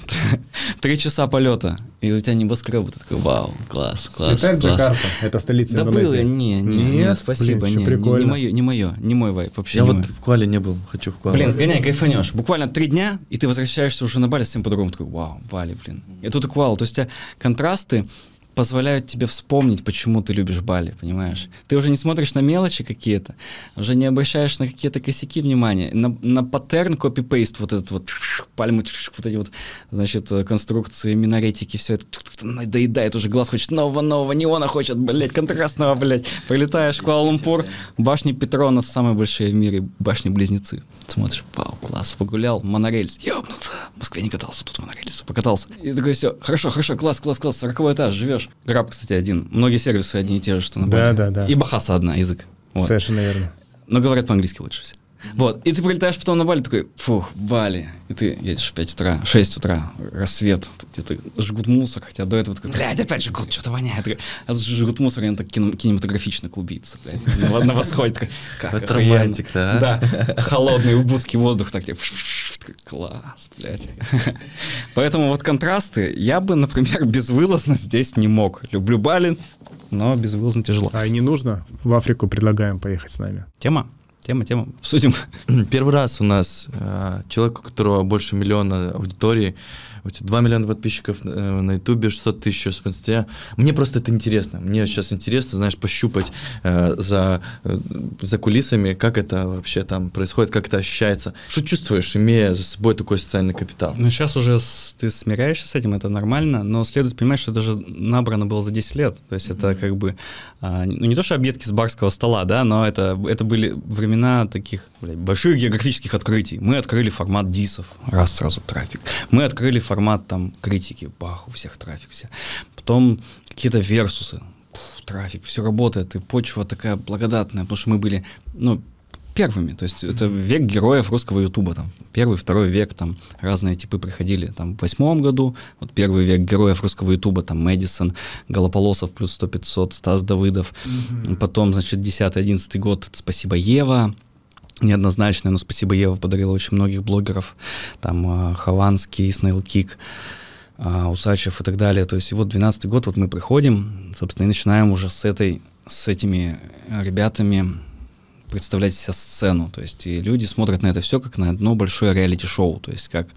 три часа полета, и у тебя небоскребы, ты такой, вау, класс, класс, Слетает класс. Джакарта, это столица да Индонезии. Да было, не, не, нет, спасибо, не, не, не мое, не мое, не мой вайп, вообще Я вот в Куале не был, хочу в Куале. Блин, сгоняй, кайфанешь. Буквально три дня, и ты возвращаешься уже на Бали совсем по-другому, такой, вау, Бали, блин. И тут и Куала, то есть у тебя контрасты, позволяют тебе вспомнить, почему ты любишь Бали, понимаешь? Ты уже не смотришь на мелочи какие-то, уже не обращаешь на какие-то косяки внимания, на, на паттерн копипейст вот этот вот, пальмы, вот эти вот, значит, конструкции, минаретики, все это доедает уже, глаз хочет нового-нового, неона хочет, блядь, контрастного, блядь. Прилетаешь в Куала-Лумпур, башни Петрона самые большие в мире, башни-близнецы. Смотришь, вау, класс, погулял, монорельс, ёбнуться. В Москве не катался, тут монорельс, покатался. И такой все, хорошо, хорошо, класс, класс, класс, 40 этаж, живешь, берешь. Раб, кстати, один. Многие сервисы одни и те же, что на Да, да, да. И бахаса одна, язык. Вот. Совершенно верно. Но говорят по-английски лучше всего. Вот. И ты прилетаешь потом на Бали, такой, фух, Бали. И ты едешь в 5 утра, 6 утра, рассвет, где-то жгут мусор, хотя до этого такой, блядь, опять жгут, что-то воняет. А жгут мусор, наверное, так кино, кинематографично клубится, блядь. Ладно, восходит, такой, как романтик, да? Да, холодный убудский воздух, так типа, класс, блядь. Поэтому вот контрасты, я бы, например, безвылазно здесь не мог. Люблю Бали, но безвылазно тяжело. А не нужно? В Африку предлагаем поехать с нами. Тема? Тема, тема, обсудим. Первый раз у нас э, человек, у которого больше миллиона аудитории, 2 миллиона подписчиков э, на Ютубе, 600 тысяч в Инсте. Мне просто это интересно. Мне сейчас интересно, знаешь, пощупать э, за, э, за кулисами, как это вообще там происходит, как это ощущается. Что чувствуешь, имея за собой такой социальный капитал? Ну, сейчас уже с, ты смиряешься с этим, это нормально, но следует понимать, что это же набрано было за 10 лет. То есть mm-hmm. это как бы, а, ну, не то, что объедки с барского стола, да, но это, это были времена таких, блядь, больших географических открытий. Мы открыли формат дисов, раз сразу трафик. Мы открыли формат формат там критики, бах, у всех трафик, все. Потом какие-то версусы, Пфф, трафик, все работает, и почва такая благодатная, потому что мы были, ну, первыми. То есть это век героев русского ютуба. Там, первый, второй век, там разные типы приходили. Там в восьмом году, вот первый век героев русского ютуба, там Мэдисон, Голополосов плюс 100-500, Стас Давыдов. Угу. Потом, значит, 10-11 год, спасибо Ева, неоднозначная, но спасибо Ева подарила очень многих блогеров, там а, Хованский, Снейлкик, а, Усачев и так далее. То есть и вот 12 год, вот мы приходим, собственно, и начинаем уже с этой, с этими ребятами представлять себе сцену. То есть и люди смотрят на это все как на одно большое реалити-шоу. То есть как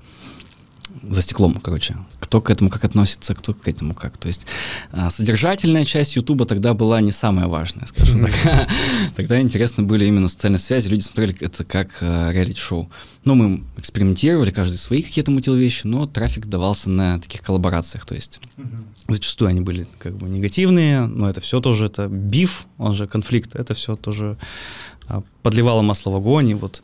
за стеклом, короче. Кто к этому как относится, кто к этому как. То есть а, содержательная часть Ютуба тогда была не самая важная, скажем так. Тогда интересны были именно социальные связи, люди смотрели это как а, реалити-шоу. Ну, мы экспериментировали, каждый свои какие-то мутил вещи, но трафик давался на таких коллаборациях, то есть зачастую они были как бы негативные, но это все тоже, это биф, он же конфликт, это все тоже а, подливало масло в огонь, и вот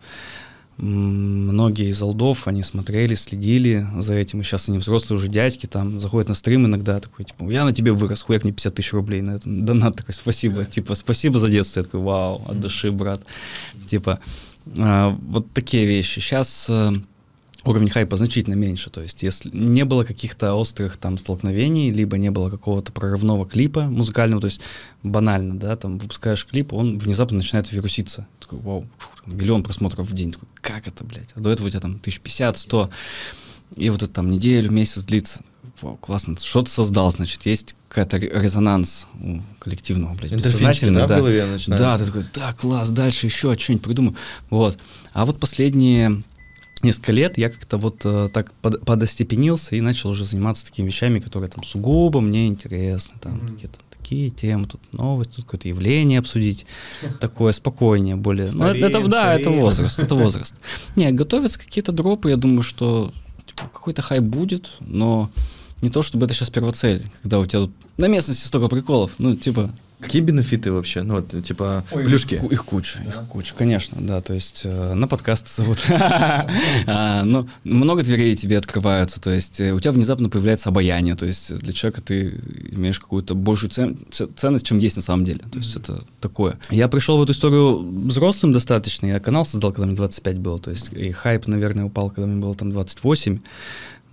многие из алдов, они смотрели, следили за этим, и сейчас они взрослые уже дядьки, там, заходят на стрим иногда, такой, типа, я на тебе вырос, хуяк мне 50 тысяч рублей на этом донат, такой, спасибо, yeah. типа, спасибо за детство, я такой, вау, от души, брат, mm типа, э, вот такие вещи. Сейчас э, уровень хайпа значительно меньше. То есть, если не было каких-то острых там столкновений, либо не было какого-то прорывного клипа музыкального, то есть банально, да, там выпускаешь клип, он внезапно начинает вируситься. Такой, вау, фу, миллион просмотров в день. Такой, как это, блядь? А до этого у тебя там 1050, 100. И вот это там неделю, месяц длится. Вау, классно. Что-то создал, значит, есть какой-то резонанс у коллективного, блядь, бессознательно. Да, да. да, ты такой, да, класс, дальше еще что-нибудь придумаю. Вот. А вот последние несколько лет я как-то вот э, так под, подостепенился и начал уже заниматься такими вещами, которые там сугубо мне интересны, там mm-hmm. какие-то такие темы, тут новость, тут какое-то явление обсудить, такое спокойнее, более. Стареем, ну, это, стареем. да, это возраст, это возраст. Не, готовятся какие-то дропы, я думаю, что типа, какой-то хай будет, но не то чтобы это сейчас первоцель, когда у тебя тут на местности столько приколов, ну, типа, Какие бенефиты вообще? Ну, вот, типа, Ой, плюшки. Их, их куча, да? их куча, конечно, да. То есть э, на подкасты зовут. А, Но ну, много дверей тебе открываются. То есть э, у тебя внезапно появляется обаяние. То есть для человека ты имеешь какую-то большую ценность, чем есть на самом деле. То есть это такое. Я пришел в эту историю взрослым достаточно. Я канал создал, когда мне 25 было. То есть и хайп, наверное, упал, когда мне было там 28.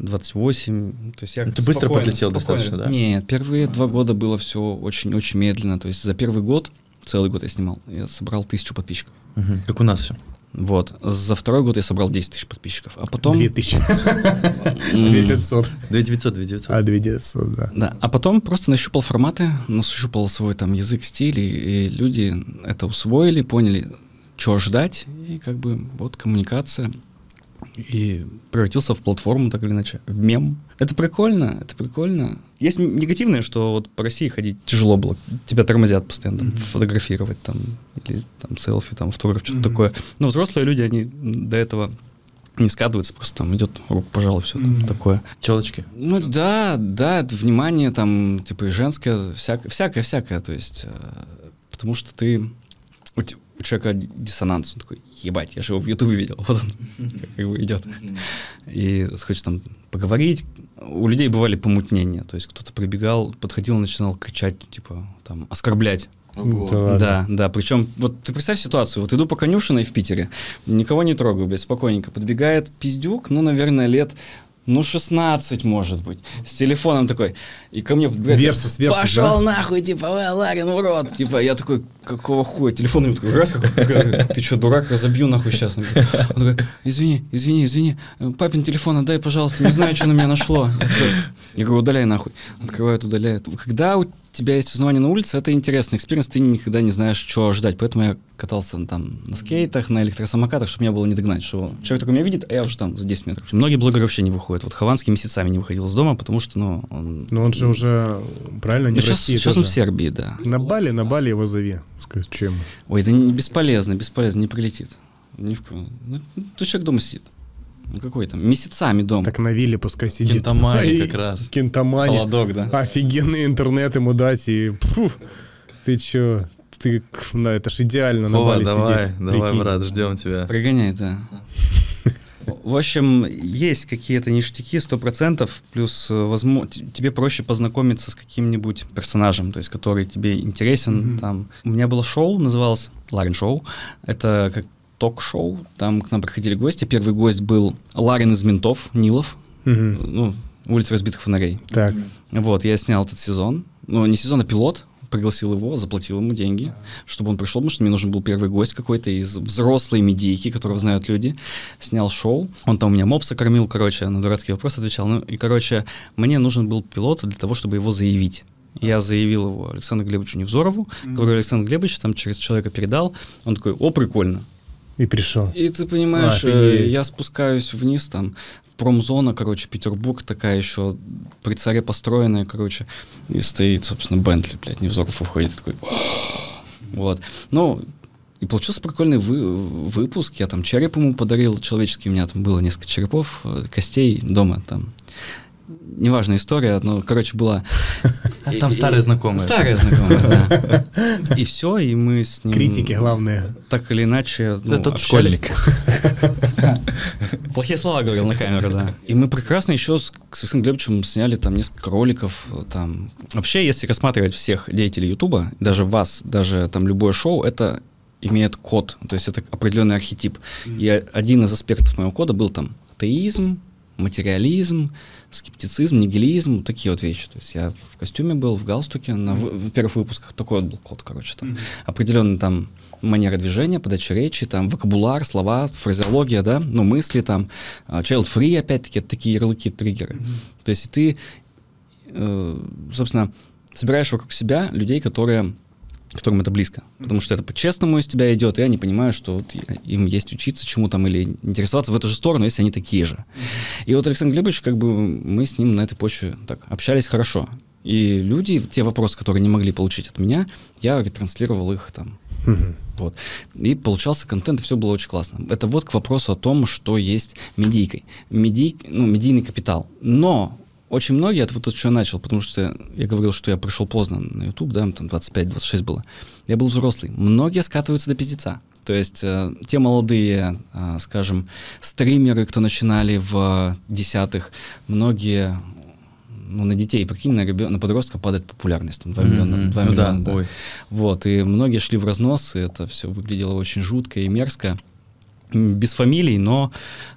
28. То есть я Ты быстро пролетел достаточно, да? Нет, первые два года было все очень-очень медленно. То есть за первый год, целый год я снимал, я собрал тысячу подписчиков. Угу. Как у нас все. Вот. За второй год я собрал 10 тысяч подписчиков, а потом... 2 тысячи. 2500. 2900, 2900. А, 2900, да. Да, а потом просто нащупал форматы, нащупал свой там язык, стиль, и, и люди это усвоили, поняли, что ждать, и как бы вот коммуникация — и превратился в платформу, так или иначе, в мем. Это прикольно, это прикольно. Есть негативное, что вот по России ходить тяжело было, тебя тормозят постоянно, mm-hmm. фотографировать там, или там селфи, там, фотограф что-то mm-hmm. такое. Но взрослые люди, они до этого не скатываются, просто там идет руку пожалуй, все mm-hmm. там такое. Телочки. Ну да, да, это внимание там, типа, и женское, всякое, всякое, всякое, то есть, э, потому что ты, у человека диссонанс. Он такой, ебать, я же его в Ютубе видел, вот он как бы идет. И хочет там поговорить. У людей бывали помутнения, то есть кто-то прибегал, подходил, начинал кричать, типа, там, оскорблять. Ого. Ну да, да, Причем, вот ты представь ситуацию, вот иду по конюшиной в Питере, никого не трогаю, блядь, спокойненько подбегает пиздюк, ну, наверное, лет ну 16, может быть, с телефоном такой, и ко мне подбегает, версус, версус, пошел да? нахуй, типа, Ларин, урод, типа, я такой, какого хуя, телефон ему такой, раз, какой, ты что, дурак, разобью нахуй сейчас, он такой, извини, извини, извини, э, папин телефон отдай, пожалуйста, не знаю, что на меня нашло, я говорю, удаляй нахуй, открывает, удаляет, когда у тебя есть узнавание на улице, это интересный экспириенс, ты никогда не знаешь, что ожидать Поэтому я катался там на скейтах, на электросамокатах, чтобы меня было не догнать. Что человек такой меня видит, а я уже там за 10 метров. Многие блогеры вообще не выходят. Вот Хованский месяцами не выходил из дома, потому что, ну, он... Но он же уже, правильно, не ну, в сейчас, России Сейчас тоже. он в Сербии, да. На Бали, на Бали его зови. Скажи, чем? Ой, это не, бесполезно, бесполезно, не прилетит. Ни в коем. Ну, человек дома сидит. Ну какой там? Месяцами дом. Так на вилле пускай сидит. Кентамани как раз. Кентамани. Холодок, да. Офигенный интернет ему дать и... Пфу, ты чё? Ты, на это ж идеально О, на Бали давай, сидеть. Давай, прикинь. брат, ждем тебя. прогоняй да. В общем, есть какие-то ништяки, 100%, плюс э, возможно, тебе проще познакомиться с каким-нибудь персонажем, то есть который тебе интересен. Mm-hmm. Там. У меня было шоу, называлось Ларин Шоу. Это как ток-шоу. Там к нам приходили гости. Первый гость был Ларин из «Ментов», Нилов. Угу. Ну, «Улица разбитых фонарей». Так. Вот, я снял этот сезон. Ну, не сезон, а пилот. Пригласил его, заплатил ему деньги, чтобы он пришел, потому что мне нужен был первый гость какой-то из взрослой медийки, которого знают люди. Снял шоу. Он там у меня мопса кормил, короче, на дурацкие вопросы отвечал. Ну, и, короче, мне нужен был пилот для того, чтобы его заявить. Я заявил его Александру Глебовичу Невзорову. Mm-hmm. Говорю, Александр Глебович, там через человека передал. Он такой, о, прикольно. И пришел. И ты понимаешь, а, э, я спускаюсь вниз там, в промзона, короче, Петербург такая еще при царе построенная, короче. И стоит, собственно, Бентли, блядь, Невзоров уходит такой. Вот. Ну, и получился прикольный вы, выпуск. Я там череп ему подарил человеческий. У меня там было несколько черепов, э, костей дома там неважная история, но, короче, была... Там старые знакомые. Старые знакомые, да. И все, и мы с ним... Критики главные. Так или иначе... Да ну, тот школьник. Плохие слова говорил на камеру, да. И мы прекрасно еще с Александром Глебовичем сняли там несколько роликов. Там. Вообще, если рассматривать всех деятелей Ютуба, даже вас, даже там любое шоу, это имеет код, то есть это определенный архетип. И один из аспектов моего кода был там атеизм, материализм, скептицизм, нигилизм, такие вот вещи. То есть я в костюме был, в галстуке, на, в, в первых выпусках такой вот был код, короче, там определенный там манера движения, подача речи, там вокабуляр, слова, фразеология, да, ну мысли там, а, child-free, опять-таки, такие ярлыки, триггеры. То есть ты, э, собственно, собираешь вокруг себя людей, которые которым это близко. Потому что это по-честному из тебя идет, и они понимают, что вот им есть учиться чему там или интересоваться в эту же сторону, если они такие же. И вот Александр Глебович, как бы мы с ним на этой почве так общались хорошо. И люди, те вопросы, которые не могли получить от меня, я ретранслировал их там. Вот. И получался контент, и все было очень классно. Это вот к вопросу о том, что есть медийкой. Медий, ну, медийный капитал. Но очень многие, от вот то, чего я начал, потому что я говорил, что я пришел поздно на YouTube, да, там 25-26 было. Я был взрослый. Многие скатываются до пиздеца. То есть э, те молодые, э, скажем, стримеры, кто начинали в десятых, многие ну, на детей, прикинь, на, ребен... на подростков падает популярность, там, 2 mm-hmm. миллиона, 2 ну, миллиона, да. да. Ой. Вот, и многие шли в разнос, и это все выглядело очень жутко и мерзко, без фамилий, но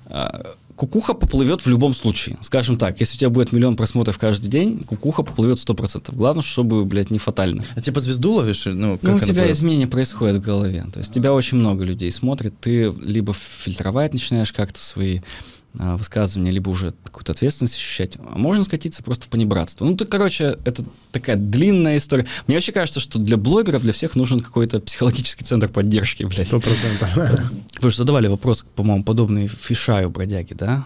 э, кукуха поплывет в любом случае. Скажем так, если у тебя будет миллион просмотров каждый день, кукуха поплывет 100%. Главное, чтобы, блядь, не фатально. А типа звезду ловишь? Ну, как ну у тебя плывет? изменения происходят в голове. То есть тебя очень много людей смотрит, ты либо фильтровать начинаешь как-то свои а, высказывания либо уже какую-то ответственность ощущать, а можно скатиться просто в понебратство. Ну, то, короче, это такая длинная история. Мне вообще кажется, что для блогеров, для всех нужен какой-то психологический центр поддержки, блядь. Сто процентов. Вы же задавали вопрос, по-моему, подобный фишаю бродяги, да?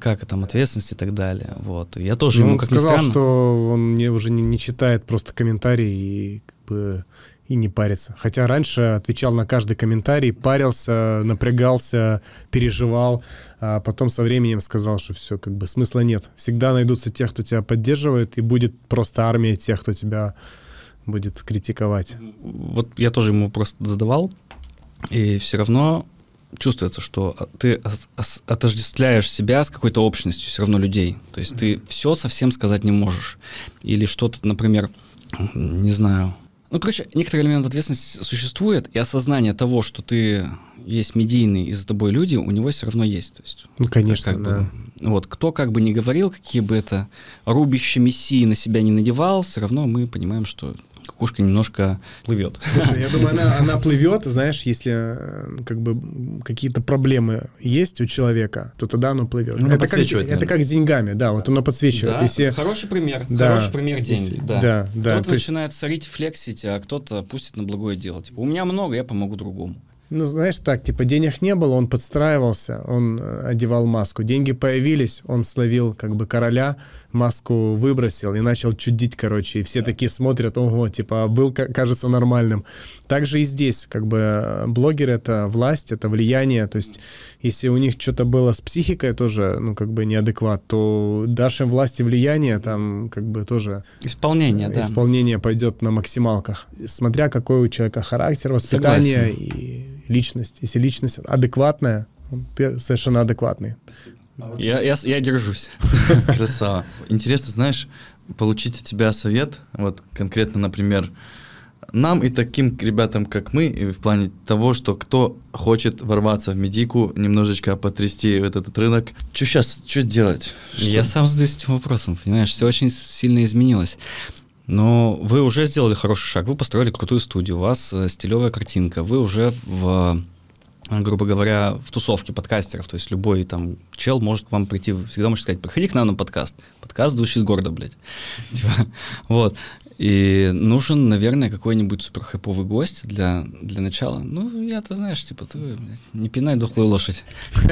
как там ответственность и так далее. Вот. Я тоже ну, ему как он сказал, странно... что он не, уже не, не читает просто комментарии и как бы и не париться. Хотя раньше отвечал на каждый комментарий, парился, напрягался, переживал, а потом со временем сказал, что все, как бы смысла нет. Всегда найдутся те, кто тебя поддерживает, и будет просто армия тех, кто тебя будет критиковать. Вот я тоже ему просто задавал, и все равно чувствуется, что ты отождествляешь себя с какой-то общностью все равно людей. То есть ты все совсем сказать не можешь. Или что-то, например, не знаю, ну, короче, некоторый элемент ответственности существует, и осознание того, что ты есть медийный, и за тобой люди, у него все равно есть. То есть ну, конечно, как да. бы, Вот, кто как бы не говорил, какие бы это рубище мессии на себя не надевал, все равно мы понимаем, что кукушка немножко плывет. Слушай, я думаю, она, она плывет, знаешь, если э, как бы какие-то проблемы есть у человека, то тогда оно плывет. Оно это, как, наверное. это как с деньгами, да, вот оно подсвечивает. Да, если... Хороший пример, да, хороший пример деньги, да. да, да кто-то есть... начинает сорить, флексить, а кто-то пустит на благое дело. Типа, у меня много, я помогу другому. Ну, знаешь, так, типа, денег не было, он подстраивался, он э, одевал маску. Деньги появились, он словил как бы короля, маску выбросил и начал чудить, короче. И все да. такие смотрят, ого, типа, а был, кажется, нормальным. Также и здесь, как бы, э, блогер — это власть, это влияние. То есть, если у них что-то было с психикой тоже, ну, как бы, неадекват, то дашь им власть и влияние, там, как бы, тоже... Исполнение, э, да. Исполнение пойдет на максималках. Смотря какой у человека характер, воспитание Согласен. и личность. Если личность адекватная, ты совершенно адекватный. А я, я, я держусь. Красава. Интересно, знаешь, получить от тебя совет, вот конкретно, например, нам и таким ребятам, как мы, в плане того, что кто хочет ворваться в медику, немножечко потрясти вот этот рынок, что сейчас, что делать? Что? Я сам задаюсь этим вопросом, понимаешь, все очень сильно изменилось. Но вы уже сделали хороший шаг, вы построили крутую студию, у вас э, стилевая картинка, вы уже в э, грубо говоря, в тусовке подкастеров. То есть любой там чел может к вам прийти, всегда может сказать, приходи к нам на подкаст. Подкаст звучит гордо, блядь. Типа, вот. И нужен, наверное, какой-нибудь суперхэповый гость для, для начала. Ну, я-то, знаешь, типа, ты не пинай дохлую лошадь.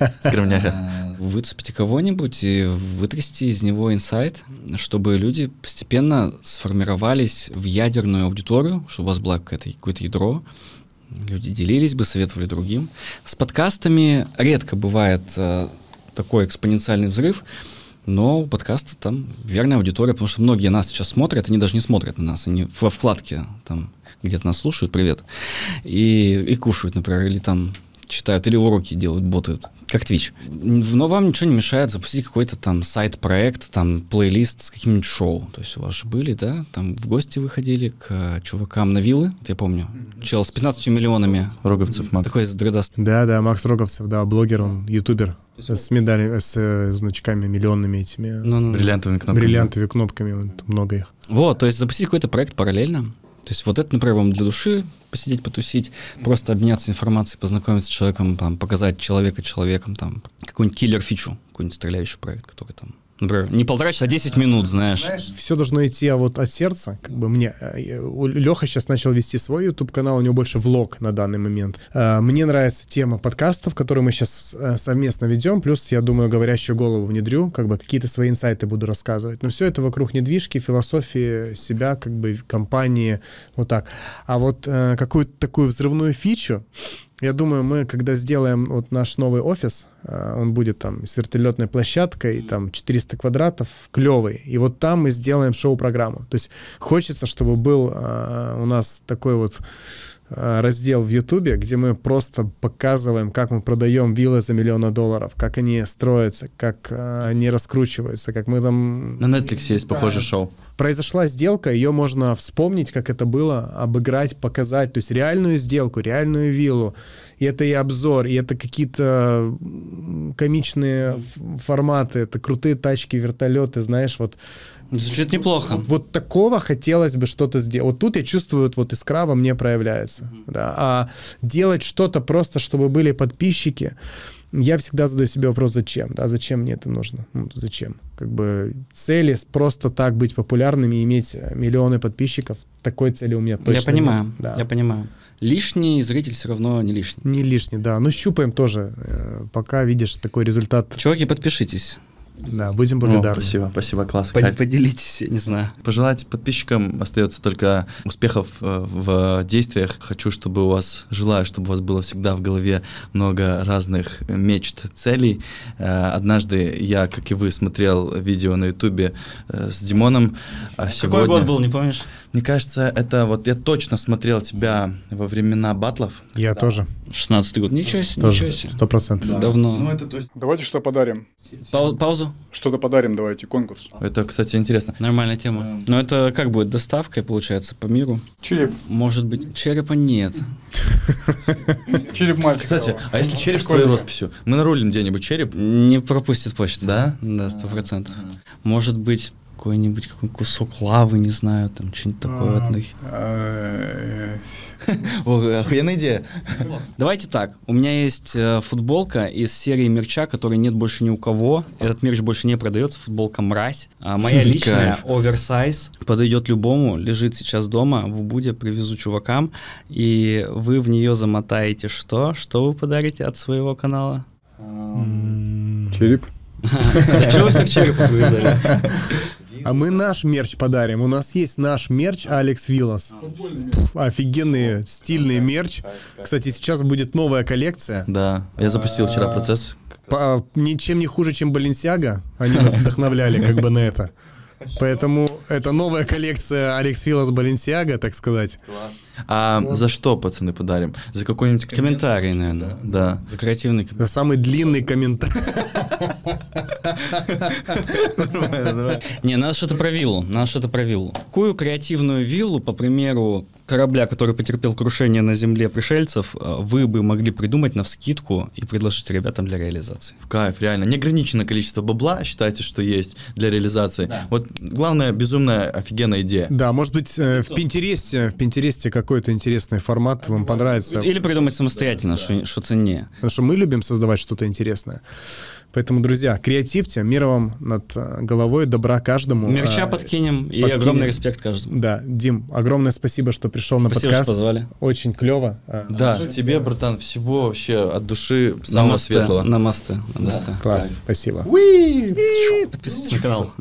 А, Выцепить кого-нибудь и вытрясти из него инсайт, чтобы люди постепенно сформировались в ядерную аудиторию, чтобы у вас было какое-то ядро, люди делились бы, советовали другим. С подкастами редко бывает э, такой экспоненциальный взрыв, но у подкаста там верная аудитория, потому что многие нас сейчас смотрят, они даже не смотрят на нас, они во вкладке там где-то нас слушают, привет, и, и кушают, например, или там читают, или уроки делают, ботают. Как Twitch. Но вам ничего не мешает запустить какой-то там сайт-проект, там плейлист с каким-нибудь шоу. То есть у вас же были, да, там в гости выходили к э, чувакам на виллы, я помню. Чел с 15 миллионами. Роговцев Макс. Такой дрыдаст. Да, да, Макс Роговцев, да, блогер, он ютубер. С медалями, с э, значками миллионными этими. Ну, ну, ну, бриллиантовыми кнопками. Бриллиантовыми кнопками, много их. Вот, то есть запустить какой-то проект параллельно, то есть вот это, например, вам для души посидеть, потусить, просто обменяться информацией, познакомиться с человеком, там, показать человека человеком, там, какой нибудь киллер-фичу, какой-нибудь стреляющий проект, который там например, не полтора часа, а 10 минут, знаешь. знаешь. Все должно идти а вот от сердца, как бы мне. Э, Леха сейчас начал вести свой YouTube-канал, у него больше влог на данный момент. Э, мне нравится тема подкастов, которые мы сейчас э, совместно ведем, плюс, я думаю, говорящую голову внедрю, как бы какие-то свои инсайты буду рассказывать. Но все это вокруг недвижки, философии себя, как бы компании, вот так. А вот какую-то такую взрывную фичу, я думаю, мы, когда сделаем вот наш новый офис, э, он будет там с вертолетной площадкой, там 400 квадратов, клевый. И вот там мы сделаем шоу-программу. То есть хочется, чтобы был э, у нас такой вот Э, раздел в Ютубе, где мы просто показываем, как мы продаем виллы за миллионы долларов, как они строятся, как э, они раскручиваются, как мы там... На Netflix есть да. похожее шоу. Произошла сделка, ее можно вспомнить, как это было, обыграть, показать, то есть реальную сделку, реальную виллу. И это и обзор, и это какие-то комичные форматы, это крутые тачки, вертолеты, знаешь, вот Звучит неплохо. Вот, вот такого хотелось бы что-то сделать. Вот тут я чувствую, вот, вот искра во мне проявляется. Mm-hmm. Да. А делать что-то просто, чтобы были подписчики, я всегда задаю себе вопрос, зачем? Да, зачем мне это нужно? Ну, зачем? Как бы цели просто так быть популярными, иметь миллионы подписчиков, такой цели у меня точно Я понимаю, нет. Да. я понимаю. Лишний зритель все равно не лишний. Не лишний, да. Но ну, щупаем тоже, э, пока видишь такой результат. Чуваки, подпишитесь. Да, будем благодарны. О, спасибо, спасибо, класс. Под, поделитесь, я не знаю. Пожелать подписчикам остается только успехов э, в действиях. Хочу, чтобы у вас, желаю, чтобы у вас было всегда в голове много разных мечт, целей. Э, однажды я, как и вы, смотрел видео на ютубе э, с Димоном. А сегодня... Какой год был, не помнишь? Мне кажется, это вот я точно смотрел тебя во времена батлов. Я да. тоже. 16 год. Ничего себе. Тоже. Сто процентов. Да. Давно. Ну, это, то есть... Давайте что подарим? Пау- паузу что? то подарим, давайте, конкурс. Это, кстати, интересно. Нормальная тема. Yeah. Эм. Но это как будет доставка, получается, по миру? Череп. Может быть, черепа нет. Череп мальчика. Кстати, а если ну, череп с твоей росписью? Мы нарулим где-нибудь череп? Не пропустит почту. Да? Да, сто процентов. Может быть, какой-нибудь какой кусок лавы, не знаю, там что-нибудь такое в одной. О, охуенная идея. Давайте так, у меня есть э, футболка из серии мерча, которой нет больше ни у кого. Этот мерч больше не продается, футболка мразь. А моя личная, оверсайз, подойдет любому, лежит сейчас дома, в Убуде, привезу чувакам, и вы в нее замотаете что? Что вы подарите от своего канала? Череп. Чего вы всех черепов вырезались? А мы наш мерч подарим. У нас есть наш мерч Алекс Виллас. офигенный, стильный мерч. Кстати, сейчас будет новая коллекция. Да, я запустил вчера процесс. По, ничем не хуже, чем Баленсиага. Они нас вдохновляли как бы на это. Поэтому это новая коллекция Алекс Филос Баленсиага, так сказать. Класс. А за что, пацаны, подарим? За какой-нибудь комментарий, наверное. Да. да. За креативный комментарий. За самый длинный комментарий. Не, надо что-то про виллу. Надо что-то про виллу. Какую креативную виллу, по примеру, корабля, который потерпел крушение на земле пришельцев, э, вы бы могли придумать на вскидку и предложить ребятам для реализации? В кайф, реально. Неограниченное количество бабла, считайте, что есть для реализации. Да. Вот главное, безумная офигенная идея. Да, может быть, э, в Пинтересте, в Пинтересте какой-то интересный формат а вам понравится. Или придумать самостоятельно, да, что, да. что ценнее. Потому что мы любим создавать что-то интересное. Поэтому, друзья, креативьте, мир вам над э, головой, добра каждому. Мерча подкинем, э, подкинем, и огромный респект каждому. Да, Дим, огромное спасибо, что пришел на подкаст. Спасибо, позвали. Очень клево. Э, да, а, тебе, братан, всего вообще от души самого намасте, светлого. Намасте, намасте. Да, класс, Кайф. спасибо. Уи! Подписывайтесь на канал.